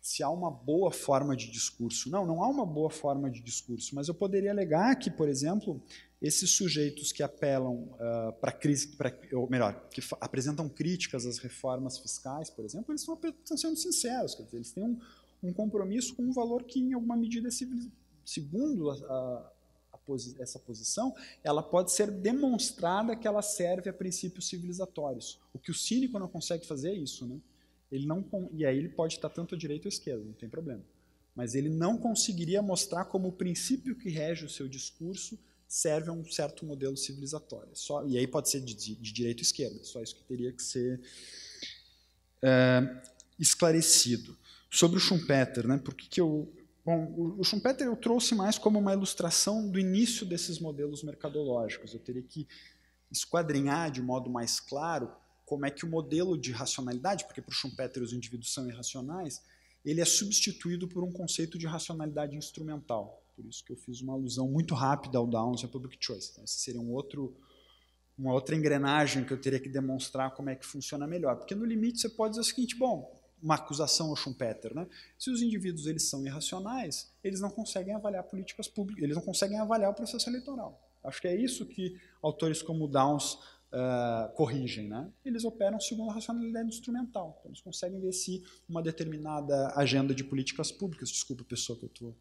se há uma boa forma de discurso. Não, não há uma boa forma de discurso, mas eu poderia alegar que, por exemplo, esses sujeitos que apelam uh, é, para crise, pra, ou melhor, que apresentam críticas às reformas fiscais, por exemplo, eles estão, sendo sinceros, quer dizer, eles têm um, um compromisso com um valor que, em alguma medida, é civilizado segundo a, a, a posi essa posição, ela pode ser demonstrada que ela serve a princípios civilizatórios. O que o cínico não consegue fazer é isso, né? Ele não e aí ele pode estar tanto à direita ou à esquerda, não tem problema. Mas ele não conseguiria mostrar como o princípio que rege o seu discurso serve a um certo modelo civilizatório. Só, e aí pode ser de, de, de direita ou esquerda, só isso que teria que ser é, esclarecido. Sobre o Schumpeter, né, por que, que eu Bom, o Schumpeter eu trouxe mais como uma ilustração do início desses modelos mercadológicos. Eu teria que esquadrinhar de modo mais claro como é que o modelo de racionalidade, porque para o Schumpeter os indivíduos são irracionais, ele é substituído por um conceito de racionalidade instrumental. Por isso que eu fiz uma alusão muito rápida ao Downs e ao Public Choice. Então, esse seria um outro, uma outra engrenagem que eu teria que demonstrar como é que funciona melhor. Porque no limite você pode dizer o seguinte, bom, uma acusação ao Schumpeter, né? Se os indivíduos eles são irracionais, eles não conseguem avaliar políticas públicas, eles não conseguem avaliar o processo eleitoral. Acho que é isso que autores como Downs uh, corrigem, né? Eles operam segundo a racionalidade instrumental. Então, eles conseguem ver se uma determinada agenda de políticas públicas, desculpa a pessoa que eu estou,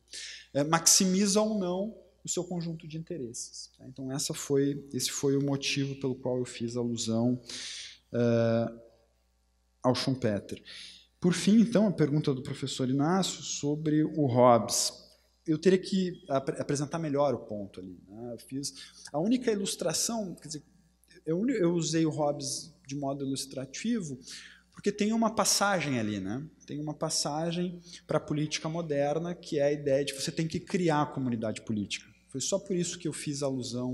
eh, é, maximiza ou não o seu conjunto de interesses. Tá? Então essa foi, esse foi o motivo pelo qual eu fiz alusão uh, ao Schumpeter. Por fim, então, a pergunta do professor Inácio sobre o Hobbes. Eu teria que ap apresentar melhor o ponto ali. Né? Eu fiz a única ilustração, quer dizer, eu, eu usei o Hobbes de modo ilustrativo, porque tem uma passagem ali, né? Tem uma passagem para a política moderna que é a ideia de que você tem que criar a comunidade política. Foi só por isso que eu fiz alusão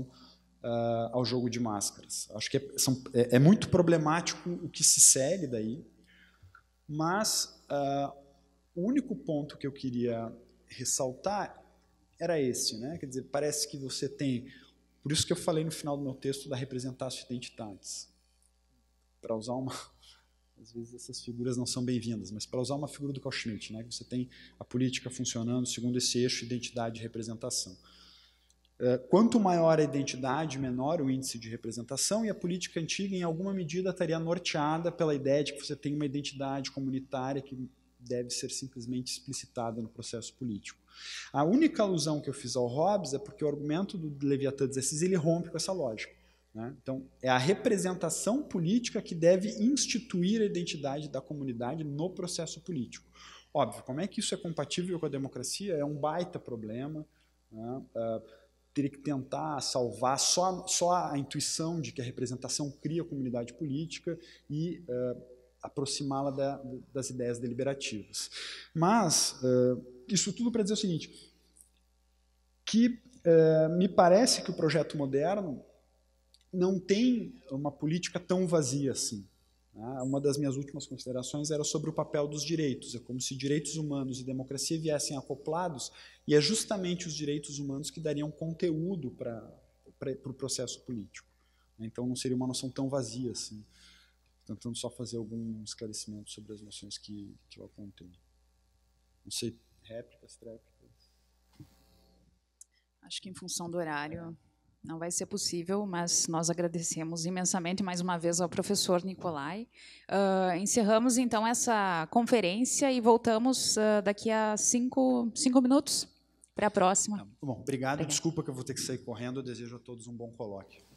uh, ao jogo de máscaras. Acho que é, são, é, é, muito problemático o que se segue daí, mas uh, o único ponto que eu queria ressaltar era esse, né? Quer dizer, parece que você tem. Por isso que eu falei no final do meu texto da representação de identidades. Para usar uma. Às vezes essas figuras não são bem-vindas, mas para usar uma figura do Carl né? Que você tem a política funcionando segundo esse eixo identidade representação. Eh, quanto maior a identidade, menor o índice de representação, e a política antiga, em alguma medida, estaria norteada pela ideia de que você tem uma identidade comunitária que deve ser simplesmente explicitada no processo político. A única alusão que eu fiz ao Hobbes é porque o argumento do Leviatã 16 assim, ele rompe com essa lógica. Né? Então, é a representação política que deve instituir a identidade da comunidade no processo político. Óbvio, como é que isso é compatível com a democracia? É um baita problema. Né? Uh, teria que tentar salvar só, só a intuição de que a representação cria a comunidade política e uh, aproximá-la da, das ideias deliberativas. Mas, uh, isso tudo para dizer o seguinte, que uh, me parece que o projeto moderno não tem uma política tão vazia assim. Né? Uma das minhas últimas considerações era sobre o papel dos direitos. É como se direitos humanos e democracia viessem acoplados, e é justamente os direitos humanos que dariam conteúdo para o pro processo político. Então não seria uma noção tão vazia assim. Tentando só fazer algum esclarecimento sobre as noções que, que eu apontei. Não sei, réplicas, tréplicas. Acho que em função do horário. É não vai ser possível, mas nós agradecemos imensamente mais uma vez ao professor Nicolai. Uh, encerramos então essa conferência e voltamos uh, daqui a cinco, cinco minutos para a próxima. Tá bom, obrigado. obrigado. Desculpa que eu vou ter que sair correndo. Eu desejo a todos um bom colóquio.